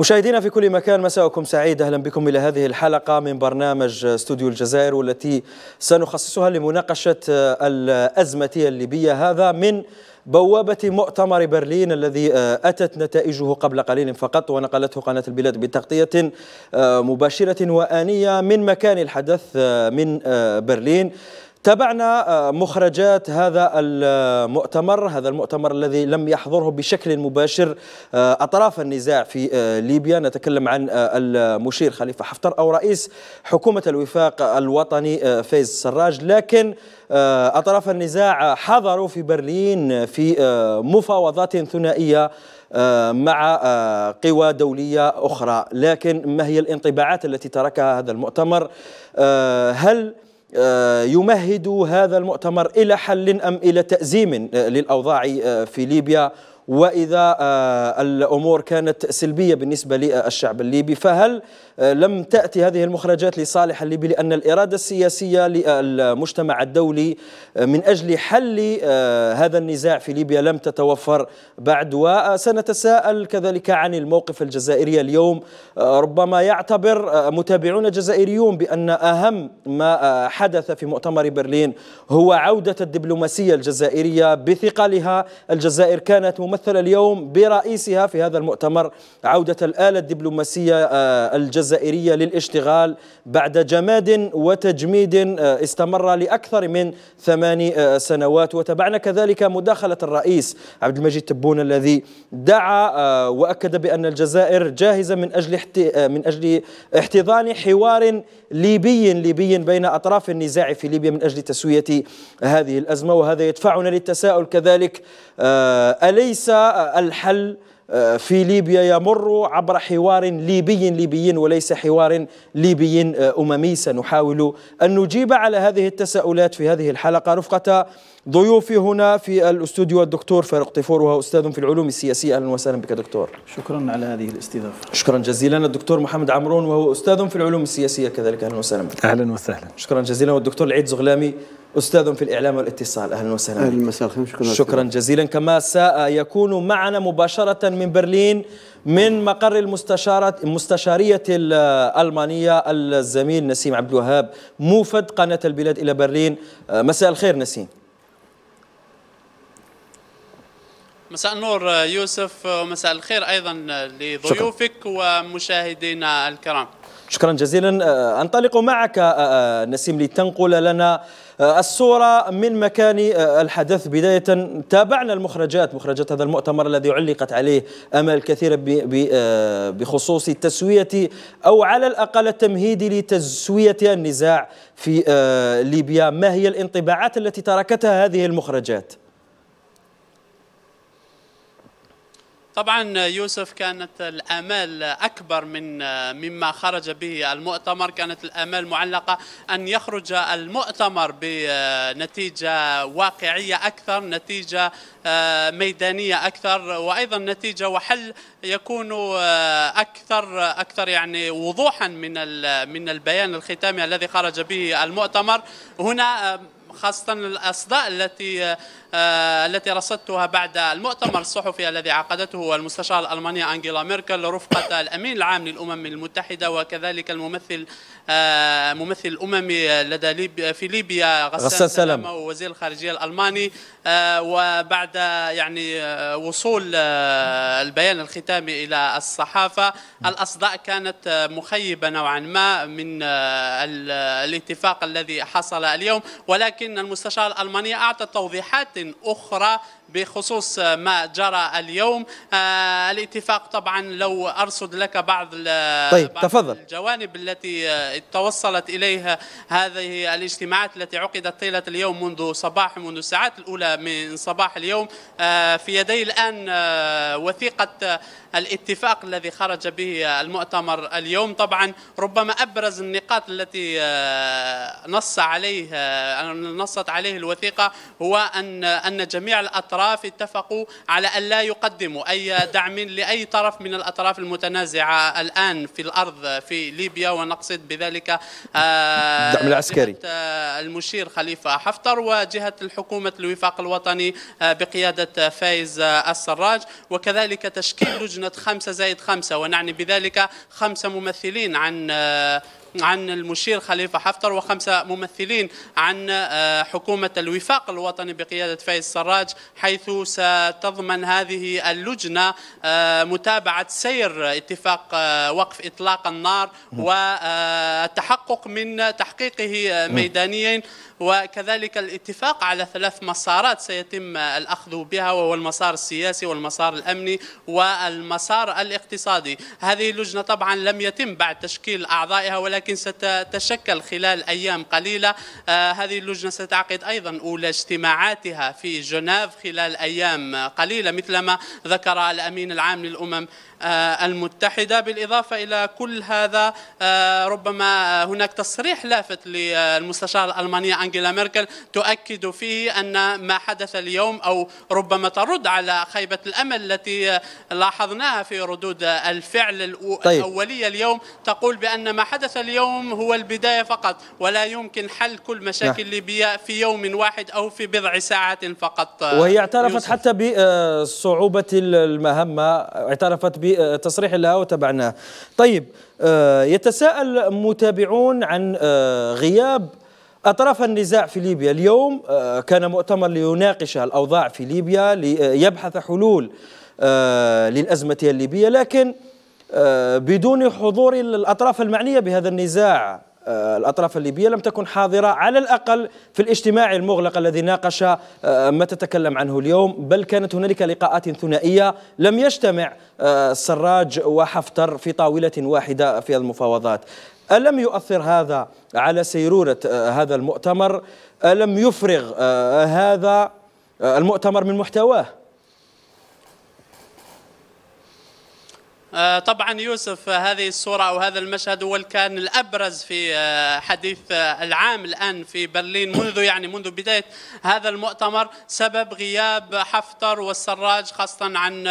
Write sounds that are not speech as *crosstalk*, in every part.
مشاهدينا في كل مكان مساءكم سعيد اهلا بكم الى هذه الحلقه من برنامج استوديو الجزائر والتي سنخصصها لمناقشه الازمه الليبيه هذا من بوابة مؤتمر برلين الذي أتت نتائجه قبل قليل فقط ونقلته قناة البلاد بتغطية آه، مباشرة وآنية من مكان الحدث آه، من آه، برلين تابعنا آه، مخرجات هذا المؤتمر هذا المؤتمر الذي لم يحضره بشكل مباشر آه، أطراف النزاع في آه، ليبيا نتكلم عن المشير خليفة حفتر أو رئيس حكومة الوفاق الوطني فايز السراج لكن أطراف النزاع حضروا في برلين في مفاوضات ثنائية مع قوى دولية أخرى لكن ما هي الانطباعات التي تركها هذا المؤتمر هل آه، يمهد هذا المؤتمر إلى حل أم إلى تأزيم آه، للأوضاع آه، في ليبيا وإذا الأمور كانت سلبية بالنسبة للشعب الليبي فهل آه، لم تأتي هذه المخرجات لصالح الليبي لأن الإرادة السياسية للمجتمع الدولي آه، من أجل حل آه، هذا النزاع في ليبيا لم تتوفر بعد وسنتساءل كذلك عن الموقف الجزائري اليوم ربما يعتبر متابعون جزائريون بأن أهم ما حدث في مؤتمر برلين هو عودة الدبلوماسية الجزائرية بثقلها الجزائر كانت ممثلة اليوم برئيسها في هذا المؤتمر عودة الآلة الدبلوماسية الجزائرية الجزائرية للاشتغال بعد جماد وتجميد آه، استمر لأكثر من ثمان آه، سنوات وتابعنا كذلك مداخلة الرئيس عبد المجيد تبون الذي دعا آه، وأكد بأن الجزائر جاهزة من أجل من أجل احتضان حوار ليبي ليبي بين أطراف النزاع في ليبيا من أجل تسوية هذه الأزمة وهذا يدفعنا للتساؤل كذلك أليس الحل آه، في ليبيا يمر عبر حوار ليبي ليبي وليس حوار ليبي آه، أممي سنحاول أن نجيب على هذه التساؤلات في هذه الحلقة رفقة ضيوفي هنا في الاستوديو الدكتور فاروق طيفور وهو استاذ في العلوم السياسيه اهلا وسهلا بك دكتور شكرا على هذه الاستضافه شكرا جزيلا الدكتور محمد عمرون وهو استاذ في العلوم السياسيه كذلك اهلا وسهلا بك اهلا وسهلا شكرا جزيلا والدكتور العيد زغلامي أستاذ في الإعلام والاتصال أهلا وسهلا أهلا مساء الخير شكرا شكرا جزيلا كما سيكون معنا مباشرة من برلين من مقر المستشارة المستشارية الألمانية الزميل نسيم عبد الوهاب موفد قناة البلاد إلى برلين آه، مساء الخير نسيم مساء النور آه، يوسف آه، ومساء الخير أيضا لضيوفك ومشاهدينا الكرام شكرا جزيلا أنطلق معك نسيم لتنقل لنا آه، الصورة من مكان آه، الحدث بداية تابعنا المخرجات مخرجات هذا المؤتمر الذي علقت عليه أمل كثيرة آه، بخصوص تسوية أو على الأقل التمهيد لتسوية النزاع في ليبيا ما هي الانطباعات التي تركتها هذه المخرجات؟ طبعا يوسف كانت الامال اكبر من مما خرج به المؤتمر كانت الامال معلقه ان يخرج المؤتمر بنتيجه واقعيه اكثر نتيجه آه، ميدانيه اكثر وايضا نتيجه وحل يكون آه، اكثر اكثر يعني وضوحا من من البيان الختامي الذي خرج به المؤتمر هنا آه، خاصة الأصداء التي آه، التي رصدتها بعد المؤتمر الصحفي الذي عقدته المستشارة الألمانية أنجيلا ميركل رفقة الأمين العام للأمم المتحدة وكذلك الممثل آه، ممثل الاممي لدى ليبيا في ليبيا غسان سلام وزير الخارجيه الالماني آه، وبعد يعني آه، وصول البيان الختامي الى الصحافه الاصداء كانت مخيبه نوعا ما من الاتفاق الذي حصل اليوم ولكن المستشار الالماني اعطى توضيحات اخرى بخصوص ما جرى اليوم آه، الاتفاق طبعا لو أرصد لك بعض, طيب بعض تفضل. الجوانب التي آه، توصلت إليها هذه الاجتماعات التي عقدت طيلة اليوم منذ صباح منذ الساعات الأولى من صباح اليوم آه، في يدي الآن وثيقة الاتفاق الذي خرج به المؤتمر اليوم طبعا ربما أبرز النقاط التي آه، نص عليه آه، نصت عليه الوثيقة هو أن أن جميع الأطراف اتفقوا على أن لا يقدموا أي دعم لأي طرف من الأطراف المتنازعة الآن في الأرض في ليبيا ونقصد بذلك آه، الدعم العسكري المشير خليفة حفتر وجهة الحكومة الوفاق الوطني بقيادة فايز السراج وكذلك تشكيل لجنة لجنة خمسة زائد خمسة ونعني بذلك خمسة ممثلين عن آه، عن المشير خليفة حفتر وخمسة ممثلين عن آه، حكومة الوفاق الوطني بقيادة فايز السراج حيث ستضمن هذه اللجنة آه، متابعة سير اتفاق وقف إطلاق النار والتحقق من تحقيقه ميدانيا وكذلك الاتفاق على ثلاث مسارات سيتم الأخذ بها وهو المسار السياسي والمسار الأمني والمسار الاقتصادي هذه اللجنة طبعا لم يتم بعد تشكيل أعضائها ولكن ستتشكل خلال أيام قليلة آه، هذه اللجنة ستعقد أيضا أولى اجتماعاتها في جنيف خلال أيام قليلة مثلما ذكر الأمين العام للأمم آه، المتحدة بالإضافة إلى كل هذا آه، ربما هناك تصريح لافت للمستشارة الألمانية أنجيلا ميركل تؤكد فيه أن ما حدث اليوم أو ربما ترد على خيبة الأمل التي لاحظناها في ردود الفعل طيب. الأولية اليوم تقول بأن ما حدث اليوم هو البداية فقط ولا يمكن حل كل مشاكل نعم. ليبيا في يوم واحد أو في بضع ساعات فقط وهي اعترفت يوسف. حتى بصعوبة المهمة اعترفت ب بتصريح آه، لها وتبعناه طيب آه، يتساءل متابعون عن آه، غياب أطراف النزاع في ليبيا اليوم كان مؤتمر ليناقش الأوضاع في ليبيا ليبحث حلول للأزمة الليبية لكن بدون حضور الأطراف المعنية بهذا النزاع آه، الأطراف الليبية لم تكن حاضرة على الأقل في الاجتماع المغلق الذي ناقش آه، ما تتكلم عنه اليوم بل كانت هنالك لقاءات ثنائية لم يجتمع السراج آه، وحفتر في طاولة واحدة في المفاوضات ألم يؤثر هذا على سيرورة هذا المؤتمر ألم يفرغ هذا المؤتمر من محتواه آه، طبعا يوسف آه، هذه الصورة أو هذا المشهد هو كان الأبرز في آه، حديث العام الآن في برلين منذ يعني منذ بداية هذا المؤتمر سبب غياب حفتر والسراج خاصة عن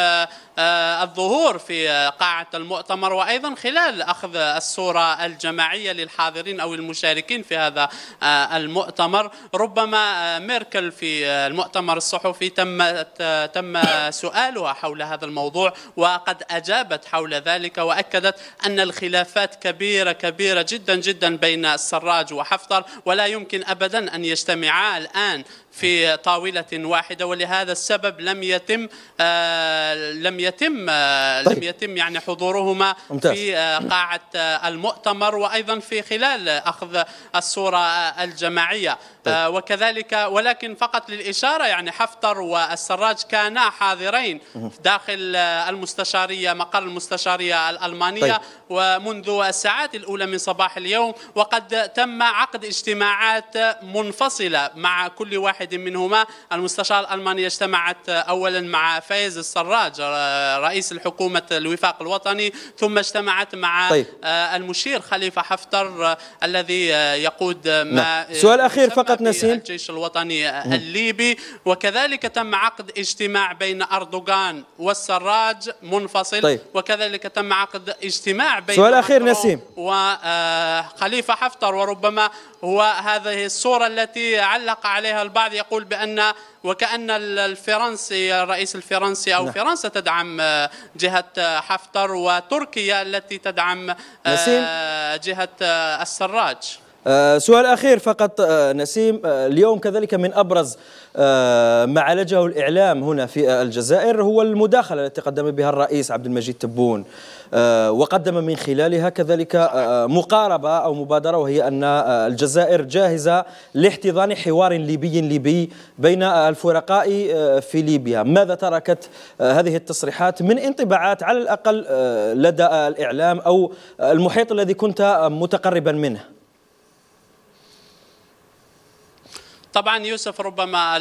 الظهور في قاعة المؤتمر وأيضا خلال أخذ الصورة الجماعية للحاضرين أو المشاركين في هذا المؤتمر ربما ميركل في المؤتمر الصحفي تم تم سؤالها حول هذا الموضوع وقد أجابت حول ذلك وأكدت أن الخلافات كبيرة كبيرة جدا جدا بين السراج وحفتر ولا يمكن أبدا أن يجتمعا الآن في طاولة واحدة ولهذا السبب لم يتم آه لم يتم آه طيب. لم يتم يعني حضورهما ممتاز. في آه قاعة آه، المؤتمر وأيضا في خلال أخذ الصورة آه، الجماعية طيب. آه، وكذلك ولكن فقط للإشارة يعني حفتر والسراج كانا حاضرين داخل المستشارية مقر المستشارية الألمانية طيب. ومنذ الساعات الأولى من صباح اليوم وقد تم عقد اجتماعات منفصلة مع كل واحد واحد منهما المستشار الألماني اجتمعت أولا مع فايز السراج آه، رئيس الحكومة الوفاق الوطني ثم اجتمعت مع آه، طيب. المشير خليفة حفتر آه، الذي يقود ما نعم. سؤال أخير فقط نسيم الجيش الوطني الليبي وكذلك تم عقد اجتماع بين أردوغان والسراج منفصل طيب. وكذلك تم عقد اجتماع بين سؤال أخير نسيم وخليفة حفتر وربما هو هذه الصورة التي علق عليها البعض يقول بأن وكأن الفرنسي الرئيس الفرنسي أو لا. نعم. فرنسا تدعم آه، جهة آه، حفتر وتركيا التي تدعم آه، نسيم. جهة السراج سؤال أخير فقط نسيم اليوم كذلك من أبرز ما عالجه الإعلام هنا في الجزائر هو المداخلة التي قدم بها الرئيس عبد المجيد تبون آه، وقدم من خلالها كذلك آه، آه، مقاربة أو مبادرة وهي أن الجزائر جاهزة لاحتضان حوار ليبي ليبي بين الفرقاء في ليبيا ماذا تركت هذه التصريحات من انطباعات على الأقل لدى الإعلام أو المحيط الذي كنت متقربا منه طبعا يوسف ربما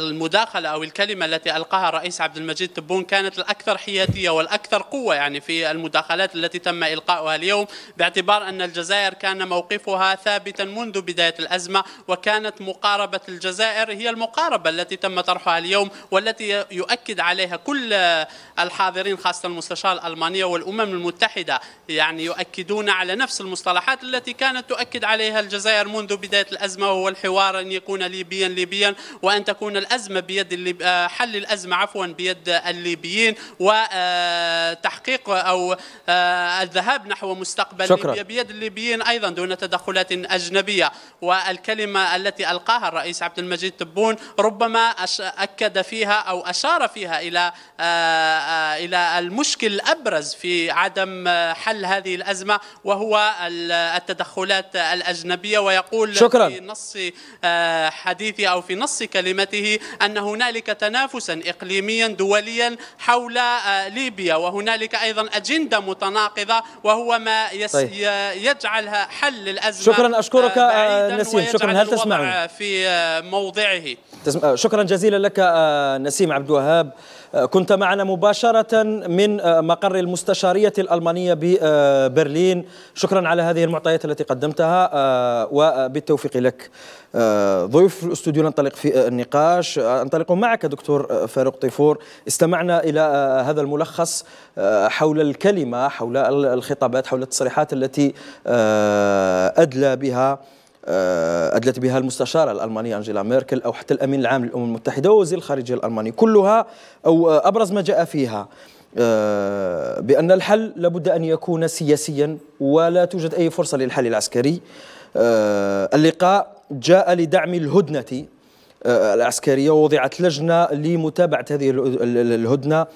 المداخله او الكلمه التي القاها الرئيس عبد المجيد تبون كانت الاكثر حياديه والاكثر قوه يعني في المداخلات التي تم القاؤها اليوم باعتبار ان الجزائر كان موقفها ثابتا منذ بدايه الازمه وكانت مقاربه الجزائر هي المقاربه التي تم طرحها اليوم والتي يؤكد عليها كل الحاضرين خاصه المستشار الالمانيه والامم المتحده يعني يؤكدون على نفس المصطلحات التي كانت تؤكد عليها الجزائر منذ بدايه الازمه وهو الحوار يكون ليبيا ليبيا وأن تكون الأزمة بيد الليب... آه، حل الأزمة عفوا بيد الليبيين وتحقيق آه، أو آه، الذهاب نحو مستقبل شكرا. ليبيا بيد الليبيين أيضا دون تدخلات أجنبية والكلمة التي ألقاها الرئيس عبد المجيد تبون ربما أكد فيها أو أشار فيها إلى إلى المشكل الأبرز في عدم حل هذه الأزمة وهو التدخلات الأجنبية ويقول شكرا. في نص حديثه أو في نص كلمته أن هنالك تنافسا إقليميا دوليا حول آه، ليبيا وهنالك أيضا أجندة متناقضة وهو ما طيب. يجعلها حل الأزمة شكرا آه، أشكرك آه، نسيم شكرا هل تسمعني في موضعه شكرا جزيلا لك نسيم عبد الوهاب كنت معنا مباشرة من آه، مقر المستشارية الألمانية ببرلين شكرا على هذه المعطيات التي قدمتها آه، وبالتوفيق لك آه، ضيوف الاستوديو ننطلق في النقاش انطلق معك دكتور فاروق طيفور استمعنا إلى هذا الملخص حول الكلمة حول الخطابات حول التصريحات التي أدلى بها آه، أدلت بها المستشارة الألمانية أنجيلا ميركل أو حتى الأمين العام للأمم المتحدة ووزير الخارجية الألماني كلها أو آه، أبرز ما جاء فيها آه، بأن الحل لابد أن يكون سياسيا ولا توجد أي فرصة للحل العسكري اللقاء جاء لدعم الهدنة العسكرية ووضعت لجنة لمتابعة هذه الهدنة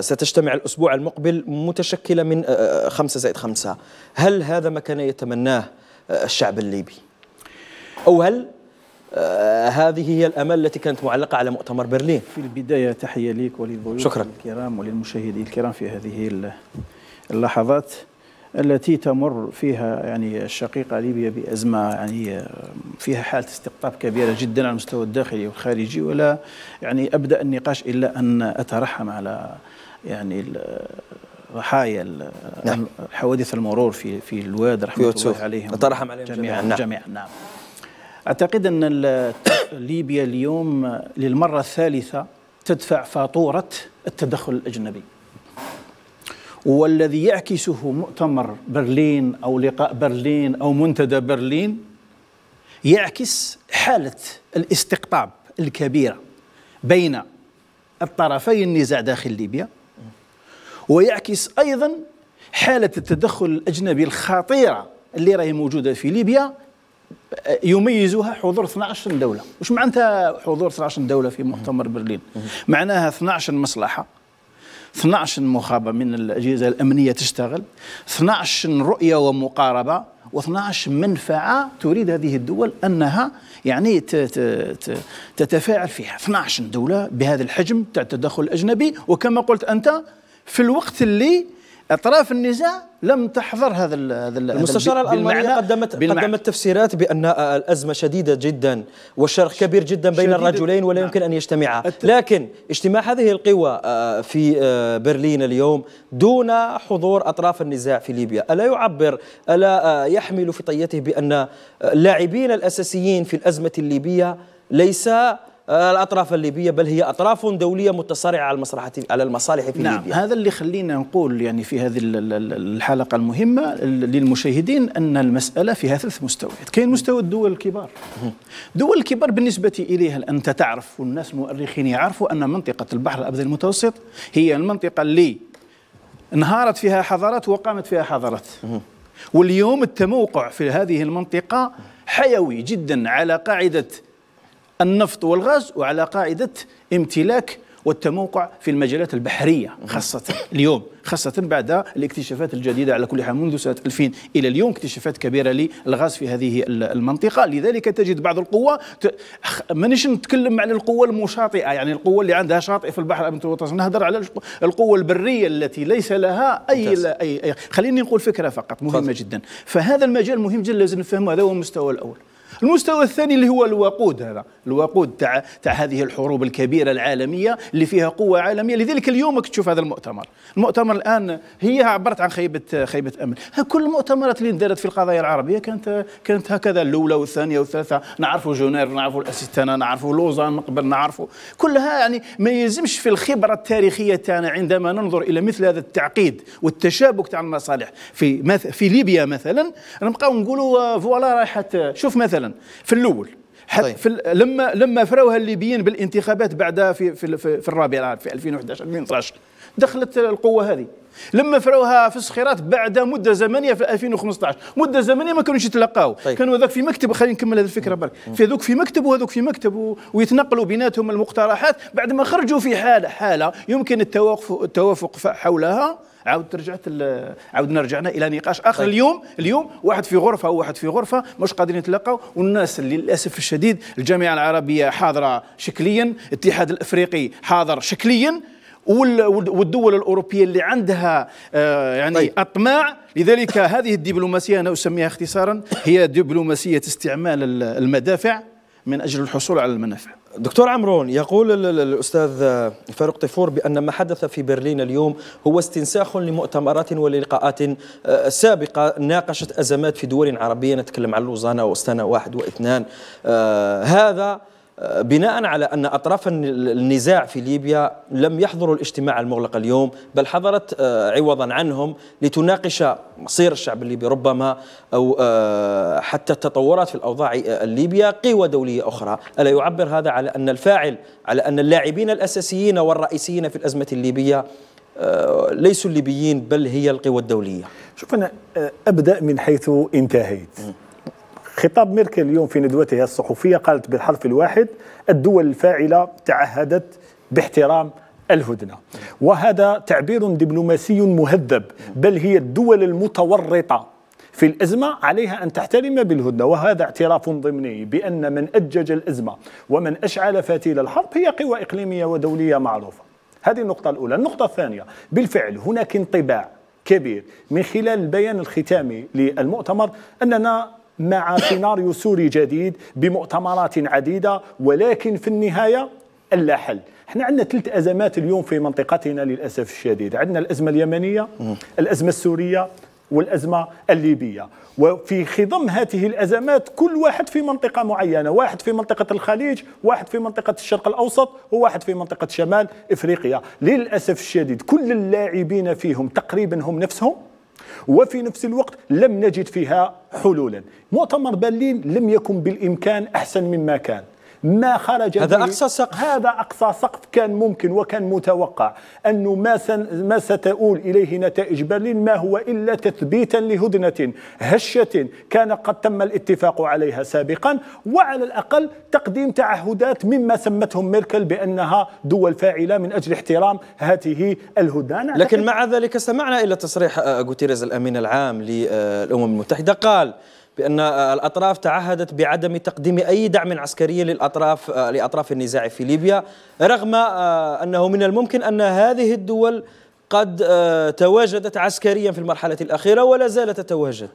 ستجتمع الأسبوع المقبل متشكلة من خمسة زائد خمسة هل هذا ما كان يتمناه الشعب الليبي أو هل آه، هذه هي الامال التي كانت معلقه على مؤتمر برلين في البدايه تحيه لك وللضيوف شكرا الكرام وللمشاهدين الكرام في هذه اللحظات التي تمر فيها يعني الشقيقه ليبيا بازمه يعني آه، فيها حاله استقطاب كبيره جدا على المستوى الداخلي والخارجي ولا يعني ابدا النقاش الا ان اترحم على يعني ضحايا نعم. حوادث المرور في في الواد رحمه الله عليهم ترحم عليهم جميعا جميعا, نعم. جميعا نعم اعتقد ان ليبيا اليوم للمره الثالثه تدفع فاتوره التدخل الاجنبي والذي يعكسه مؤتمر برلين او لقاء برلين او منتدى برلين يعكس حاله الاستقطاب الكبيره بين الطرفي النزاع داخل ليبيا ويعكس أيضا حالة التدخل الأجنبي الخطيرة اللي راهي موجودة في ليبيا يميزها حضور 12 دولة وش معناتها حضور 12 دولة في مؤتمر برلين معناها 12 مصلحة 12 مخابة من الأجهزة الأمنية تشتغل 12 رؤية ومقاربة و12 منفعة تريد هذه الدول أنها يعني تتفاعل فيها 12 دولة بهذا الحجم تاع التدخل الأجنبي وكما قلت أنت في الوقت اللي اطراف النزاع لم تحضر هذا هذا ال المستشاره الالمانيه قدمت قدمت تفسيرات بان الازمه شديده جدا والشرخ كبير جدا بين الرجلين ولا نعم. يمكن ان يجتمعا لكن اجتماع هذه القوى آه، في آه، برلين اليوم دون حضور اطراف النزاع في ليبيا الا يعبر الا آه، يحمل في طيته بان اللاعبين الاساسيين في الازمه الليبيه ليس الاطراف الليبيه بل هي اطراف دوليه متصارعه على المصلحه على المصالح في نعم ليبيا هذا اللي خلينا نقول يعني في هذه الحلقه المهمه للمشاهدين ان المساله فيها ثلاث مستويات كاين مستوى الدول الكبار دول الكبار بالنسبه اليها انت تعرف والناس المؤرخين يعرفوا ان منطقه البحر الابيض المتوسط هي المنطقه اللي انهارت فيها حضارات وقامت فيها حضارات واليوم التموقع في هذه المنطقه حيوي جدا على قاعده النفط والغاز وعلى قاعدة امتلاك والتموقع في المجالات البحرية خاصة اليوم خاصة بعد الاكتشافات الجديدة على كل حال منذ سنة 2000 إلى اليوم اكتشافات كبيرة للغاز في هذه المنطقة لذلك تجد بعض القوى ت... مانيش نتكلم على القوة المشاطئة يعني القوة اللي عندها شاطئ في البحر نهضر على القوة البرية التي ليس لها أي, لا أي... أي خليني نقول فكرة فقط مهمة فضل. جدا فهذا المجال مهم جدا لازم نفهمه هذا هو المستوى الأول المستوى الثاني اللي هو الوقود هذا الوقود تاع تاع هذه الحروب الكبيره العالميه اللي فيها قوه عالميه لذلك اليوم تشوف هذا المؤتمر المؤتمر الان هي عبرت عن خيبه خيبه امل كل المؤتمرات اللي دارت في القضايا العربيه كانت كانت هكذا الاولى والثانيه والثالثه نعرفوا جنيف نعرفوا الاسيستانا نعرفوا لوزان من قبل نعرفوا كلها يعني ما يلزمش في الخبره التاريخيه تاعنا عندما ننظر الى مثل هذا التعقيد والتشابك تاع المصالح في في ليبيا مثلا نبقاو نقولوا آه، فوالا رايحه شوف مثلا مثلا في الاول حتى طيب. في لما لما فراوها الليبيين بالانتخابات بعدها في في, في, الرابع العربي آه، في 2011 2012 دخلت القوه هذه لما فراوها في الصخيرات بعد مده زمنيه في 2015 مده زمنيه ما كانوش يتلاقاو طيب. كانوا هذاك في مكتب خلينا نكمل هذه الفكره برك في هذوك في مكتب وهذوك في مكتب ويتنقلوا بيناتهم المقترحات بعد ما خرجوا في حاله حاله يمكن التوافق التوافق حولها عاود رجعت عاودنا رجعنا الى نقاش اخر طيب. اليوم اليوم واحد في غرفه وواحد في غرفه مش قادرين يتلاقوا والناس للاسف الشديد الجامعه العربيه حاضره شكليا الاتحاد الافريقي حاضر شكليا والدول الاوروبيه اللي عندها آه، يعني طيب. اطماع لذلك هذه الدبلوماسيه انا اسميها اختصارا هي دبلوماسيه استعمال المدافع من اجل الحصول على المنافع دكتور عمرون يقول الأستاذ فاروق طفور بأن ما حدث في برلين اليوم هو استنساخ لمؤتمرات وللقاءات آه، سابقة ناقشت أزمات في دول عربية نتكلم عن لوزانا وستانا واحد واثنان آه، هذا بناء على أن أطراف النزاع في ليبيا لم يحضروا الاجتماع المغلق اليوم بل حضرت آه، عوضا عنهم لتناقش مصير الشعب الليبي ربما أو آه، حتى التطورات في الأوضاع آه، الليبية قوى دولية أخرى ألا يعبر هذا على أن الفاعل على أن اللاعبين الأساسيين والرئيسيين في الأزمة الليبية ليسوا الليبيين بل هي القوى الدولية شوف أنا أبدأ من حيث انتهيت م. خطاب ميركل اليوم في ندوتها الصحفية قالت بالحرف الواحد الدول الفاعلة تعهدت باحترام الهدنه وهذا تعبير دبلوماسي مهذب بل هي الدول المتورطه في الازمه عليها ان تحترم بالهدنه وهذا اعتراف ضمني بان من اجج الازمه ومن اشعل فاتيل الحرب هي قوى اقليميه ودوليه معروفه هذه النقطه الاولى النقطه الثانيه بالفعل هناك انطباع كبير من خلال البيان الختامي للمؤتمر اننا مع سيناريو سوري جديد بمؤتمرات عديدة ولكن في النهاية الا حل احنا عندنا ثلاث ازمات اليوم في منطقتنا للاسف الشديد عندنا الازمه اليمنيه الازمه السوريه والازمه الليبيه وفي خضم هذه الازمات كل واحد في منطقه معينه واحد في منطقه الخليج واحد في منطقه الشرق الاوسط وواحد في منطقه شمال افريقيا للاسف الشديد كل اللاعبين فيهم تقريبا هم نفسهم وفي نفس الوقت لم نجد فيها حلولا مؤتمر برلين لم يكن بالإمكان أحسن مما كان ما خرج هذا أقصى سقف هذا أقصى سقف كان ممكن وكان متوقع أنه ما, ما ستؤول إليه نتائج برلين ما هو إلا تثبيتا لهدنة هشة كان قد تم الاتفاق عليها سابقا وعلى الأقل تقديم تعهدات مما سمتهم ميركل بأنها دول فاعلة من أجل احترام هذه الهدنة لكن مع ذلك سمعنا إلى تصريح آه، غوتيريز الأمين العام للأمم المتحدة قال بأن آه، الأطراف تعهدت بعدم تقديم أي دعم عسكري للأطراف آه، لأطراف النزاع في ليبيا رغم آه، أنه من الممكن أن هذه الدول قد تواجدت عسكريا في المرحلة الأخيرة ولا زالت تتواجد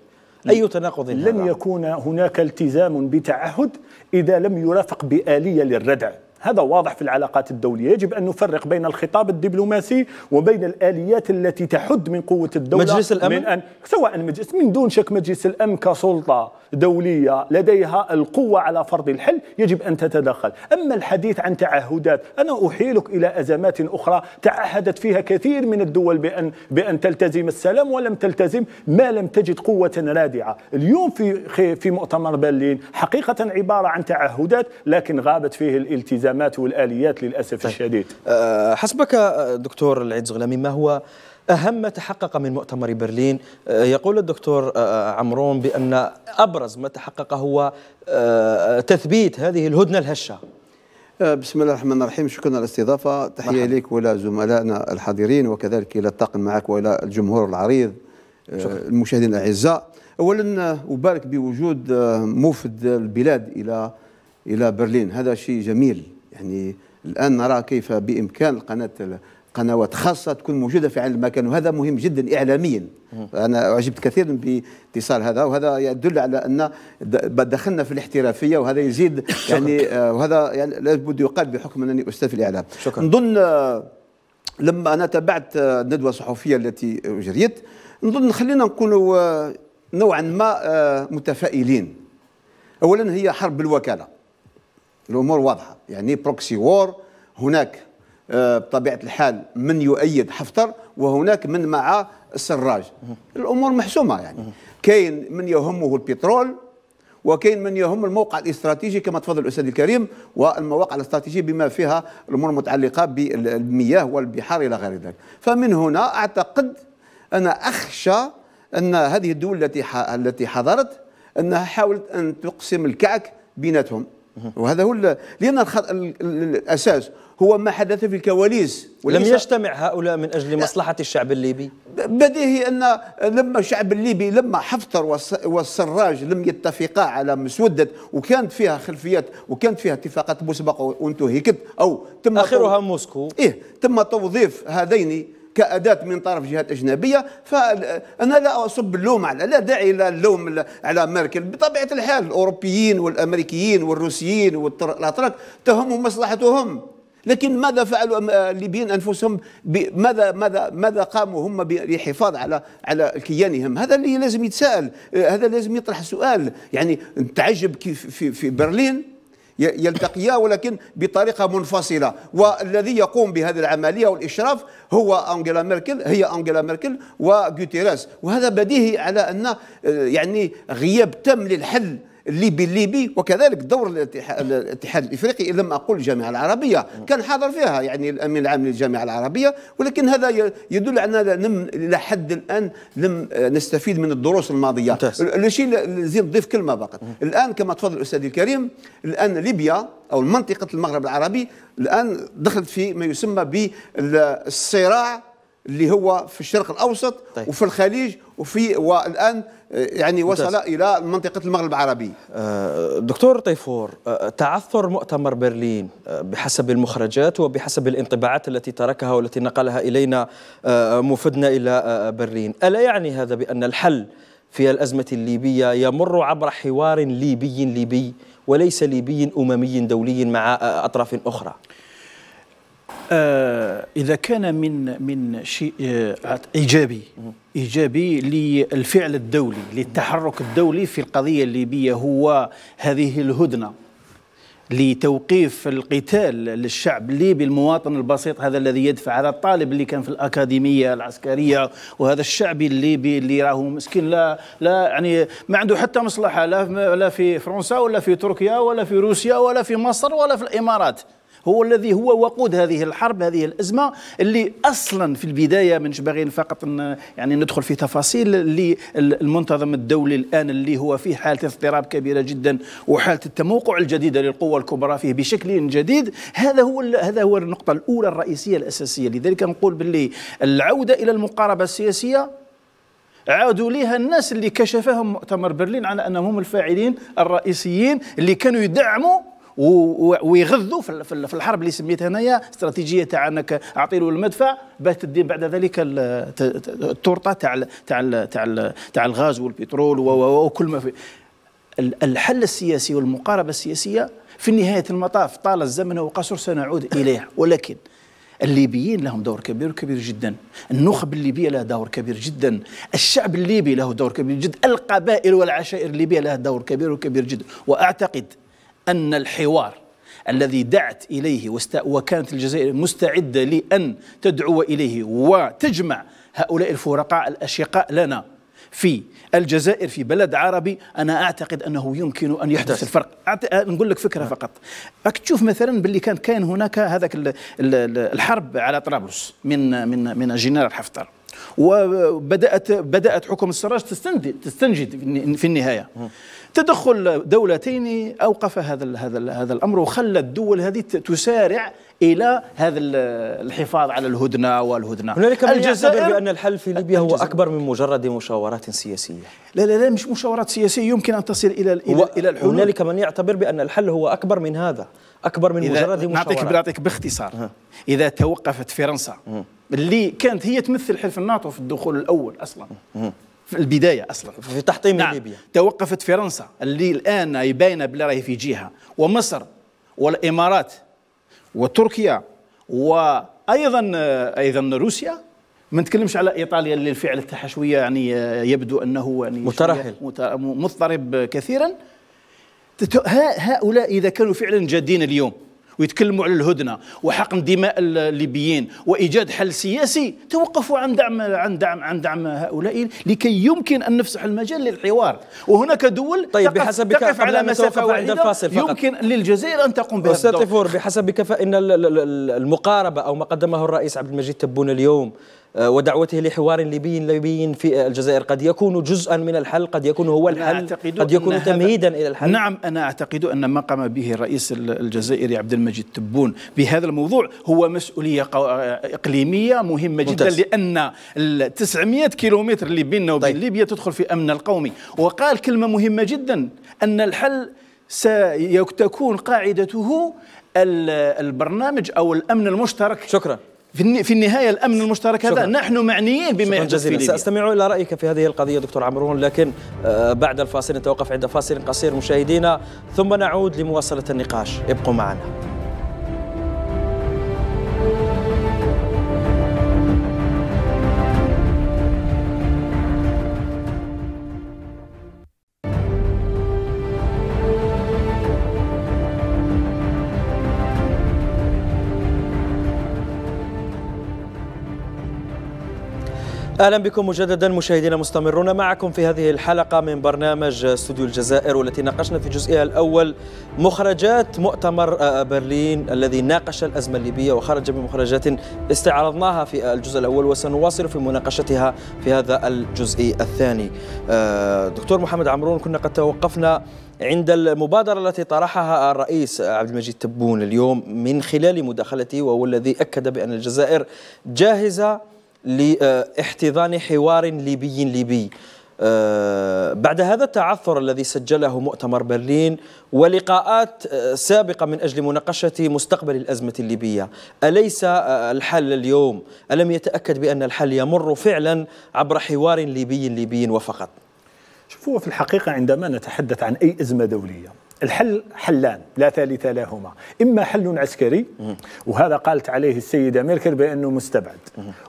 أي تناقض لن يكون هناك التزام بتعهد إذا لم يرافق بآلية للردع هذا واضح في العلاقات الدولية يجب أن نفرق بين الخطاب الدبلوماسي وبين الآليات التي تحد من قوة الدولة مجلس الأمن؟ من أن سواء مجلس من دون شك مجلس الأمن كسلطة دولية لديها القوة على فرض الحل يجب أن تتدخل أما الحديث عن تعهدات أنا أحيلك إلى أزمات أخرى تعهدت فيها كثير من الدول بأن, بأن تلتزم السلام ولم تلتزم ما لم تجد قوة رادعة اليوم في, في مؤتمر برلين حقيقة عبارة عن تعهدات لكن غابت فيه الالتزام الخدمات والآليات للأسف طيب. الشديد آه، حسبك آه، دكتور العيد زغلامي ما هو أهم ما تحقق من مؤتمر برلين آه، يقول الدكتور عمرون بأن أبرز ما تحقق هو تثبيت هذه الهدنة الهشة بسم الله الرحمن الرحيم شكرا على الاستضافة تحية لك ولا زملائنا الحاضرين وكذلك إلى الطاقم معك وإلى الجمهور العريض شكرا. المشاهدين الأعزاء أولا أبارك بوجود موفد البلاد إلى إلى برلين هذا شيء جميل يعني الآن نرى كيف بإمكان القناة قنوات خاصة تكون موجودة في عين المكان وهذا مهم جدا إعلاميا أنا أعجبت كثيرا باتصال هذا وهذا يدل على أن دخلنا في الاحترافية وهذا يزيد *laughs* يعني آه، وهذا يعني لابد يقال بحكم أنني أستاذ في الإعلام شكرا. نظن آه، لما أنا تابعت آه، الندوة الصحفية التي أجريت نظن خلينا نكون نوعا ما متفائلين أولا هي حرب الوكالة الامور واضحه يعني بروكسي وور هناك آه، بطبيعه الحال من يؤيد حفتر وهناك من مع السراج الامور محسومه يعني كاين من يهمه البترول وكاين من يهم الموقع الاستراتيجي كما تفضل الاستاذ الكريم والمواقع الاستراتيجيه بما فيها الامور المتعلقه بالمياه والبحار الى غير ذلك فمن هنا اعتقد انا اخشى ان هذه الدول التي التي حضرت انها حاولت ان تقسم الكعك بيناتهم وهذا هو لان الاساس هو ما حدث في الكواليس لم يجتمع هؤلاء من اجل مصلحه الشعب الليبي بديهي ان لما الشعب الليبي لما حفتر والسراج لم يتفقا على مسوده وكانت فيها خلفيات وكانت فيها اتفاقات مسبقه وانتهكت او تم اخرها موسكو ايه تم توظيف هذين كأداة من طرف جهات أجنبية فأنا لا أصب اللوم على لا داعي إلى اللوم على ميركل بطبيعة الحال الأوروبيين والأمريكيين والروسيين والأتراك تهم مصلحتهم لكن ماذا فعلوا الليبيين انفسهم ماذا ماذا ماذا قاموا هم بالحفاظ على على كيانهم هذا اللي لازم يتساءل هذا لازم يطرح سؤال يعني نتعجب كيف في, في برلين يلتقيا ولكن بطريقة منفصلة والذي يقوم بهذه العملية والإشراف هو أنجيلا ميركل هي أنجيلا ميركل وغوتيريز وهذا بديهي على أن آه، يعني غياب تام للحل الليبي الليبي وكذلك دور الاتحاد الافريقي لم اقول الجامعه العربيه كان حاضر فيها يعني الامين العام للجامعه العربيه ولكن هذا يدل على لم الى حد الان لم نستفيد من الدروس الماضيه الشيء اللي نضيف كلمه فقط الان كما تفضل الاستاذ الكريم الان ليبيا او منطقه المغرب العربي الان دخلت في ما يسمى بالصراع اللي هو في الشرق الاوسط طيب. وفي الخليج وفي والان آه، يعني وصل الى منطقه المغرب العربي آه، دكتور طيفور آه، تعثر مؤتمر برلين بحسب المخرجات وبحسب الانطباعات التي تركها والتي نقلها الينا مفدنا الى برلين الا يعني هذا بان الحل في الازمه الليبيه يمر عبر حوار ليبي ليبي وليس ليبي اممي دولي مع اطراف اخرى آه، إذا كان من من شيء آه، إيجابي إيجابي للفعل الدولي للتحرك الدولي في القضية الليبية هو هذه الهدنة لتوقيف القتال للشعب الليبي المواطن البسيط هذا الذي يدفع هذا الطالب اللي كان في الأكاديمية العسكرية وهذا الشعب الليبي اللي راه مسكين لا لا يعني ما عنده حتى مصلحة لا لا في فرنسا ولا في تركيا ولا في روسيا ولا في مصر ولا في الإمارات هو الذي هو وقود هذه الحرب هذه الازمه اللي اصلا في البدايه مش باغيين فقط يعني ندخل في تفاصيل اللي المنتظم الدولي الان اللي هو فيه حاله اضطراب كبيره جدا وحاله التموقع الجديده للقوى الكبرى فيه بشكل جديد هذا هو هذا هو النقطه الاولى الرئيسيه الاساسيه لذلك نقول باللي العوده الى المقاربه السياسيه عادوا ليها الناس اللي كشفهم مؤتمر برلين على انهم هم الفاعلين الرئيسيين اللي كانوا يدعموا ويغذوا في الحرب اللي سميتها هنايا استراتيجيه تاع انك اعطي له المدفع باش تدي بعد ذلك التورته تاع تاع تاع تاع الغاز والبترول وكل ما في الحل السياسي والمقاربه السياسيه في نهايه المطاف طال الزمن وقصر سنعود اليه ولكن الليبيين لهم دور كبير كبير جدا النخب الليبية لها دور كبير جدا الشعب الليبي له دور كبير جدا القبائل والعشائر الليبية لها دور كبير وكبير جدا وأعتقد أن الحوار الذي دعت إليه وكانت الجزائر مستعدة لأن تدعو إليه وتجمع هؤلاء الفرقاء الأشقاء لنا في الجزائر في بلد عربي انا اعتقد انه يمكن ان يحدث الفرق أه، نقول لك فكره نعم. فقط راك تشوف مثلا باللي كان كاين هناك هذاك الحرب على طرابلس من من من جنرال حفتر وبدات بدات حكم السراج تستنجد تستنجد في النهايه تدخل دولتين اوقف هذا الـ هذا الـ هذا الامر وخلى الدول هذه تسارع الى هذا الحفاظ على الهدنه والهدنه هنالك من الجزائر بان الحل في ليبيا هو اكبر من مجرد مشاورات سياسيه لا لا لا مش مشاورات سياسيه يمكن ان تصل الى الى, إلى الحلول هنالك من يعتبر بان الحل هو اكبر من هذا اكبر من مجرد مشاورات نعطيك نعطيك باختصار اذا توقفت فرنسا اللي كانت هي تمثل حلف الناتو في الدخول الاول اصلا في البدايه اصلا في نعم. تحطيم نعم. ليبيا توقفت فرنسا اللي الان يبين بلي راهي في جهه ومصر والامارات وتركيا وايضا ايضا روسيا ما نتكلمش على ايطاليا اللي الفعل تاعها شويه يعني آه، يبدو انه يعني مترحل مضطرب كثيرا هؤلاء اذا كانوا فعلا جادين اليوم ويتكلموا على الهدنه وحقن دماء الليبيين وايجاد حل سياسي توقفوا عن دعم عن دعم عن دعم هؤلاء لكي يمكن ان نفسح المجال للحوار وهناك دول طيب تقف بحسبك تقف على مسافه بعيده الفاصل فقط. يمكن للجزائر ان تقوم بهذا استاذ بحسبك فان المقاربه او ما قدمه الرئيس عبد المجيد تبون اليوم آه، ودعوته لحوار ليبي ليبي في الجزائر قد يكون جزءا من الحل قد يكون هو الحل قد يكون تمهيدا إلى الحل نعم أنا أعتقد أن ما قام به الرئيس الجزائري عبد المجيد تبون بهذا الموضوع هو مسؤولية آه، إقليمية مهمة جدا ممتاز. لأن 900 كيلومتر اللي بيننا وبين طيب. ليبيا تدخل في أمن القومي وقال كلمة مهمة جدا أن الحل ستكون قاعدته البرنامج أو الأمن المشترك شكرا في النهايه الامن المشترك هذا نحن معنيين بما يحدث في ليبيا ساستمع الى رايك في هذه القضيه دكتور عمرون لكن آه، بعد الفاصل نتوقف عند فاصل قصير مشاهدينا ثم نعود لمواصله النقاش ابقوا معنا اهلا بكم مجددا مشاهدينا مستمرون معكم في هذه الحلقه من برنامج استوديو الجزائر والتي ناقشنا في جزئها الاول مخرجات مؤتمر آه، آه، برلين الذي ناقش الازمه الليبيه وخرج بمخرجات استعرضناها في آه، الجزء الاول وسنواصل في مناقشتها في هذا الجزء الثاني. دكتور محمد عمرون كنا قد توقفنا عند المبادرة التي طرحها الرئيس عبد المجيد تبون اليوم من خلال مداخلته وهو الذي أكد بأن الجزائر جاهزة لاحتضان حوار ليبي ليبي آه، بعد هذا التعثر الذي سجله مؤتمر برلين ولقاءات آه، سابقة من أجل مناقشة مستقبل الأزمة الليبية أليس آه، الحل اليوم ألم يتأكد بأن الحل يمر فعلا عبر حوار ليبي ليبي وفقط شوفوا في الحقيقة عندما نتحدث عن أي أزمة دولية الحل حلان لا ثالث لهما إما حل عسكري وهذا قالت عليه السيدة ميركل بأنه مستبعد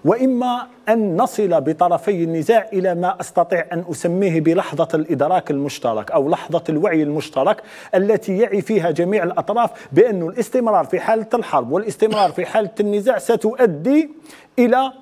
وإما أن نصل بطرفي النزاع إلى ما أستطيع أن أسميه بلحظة الإدراك المشترك أو لحظة الوعي المشترك التي يعي فيها جميع الأطراف بأن الاستمرار في حالة الحرب والاستمرار في حالة النزاع ستؤدي إلى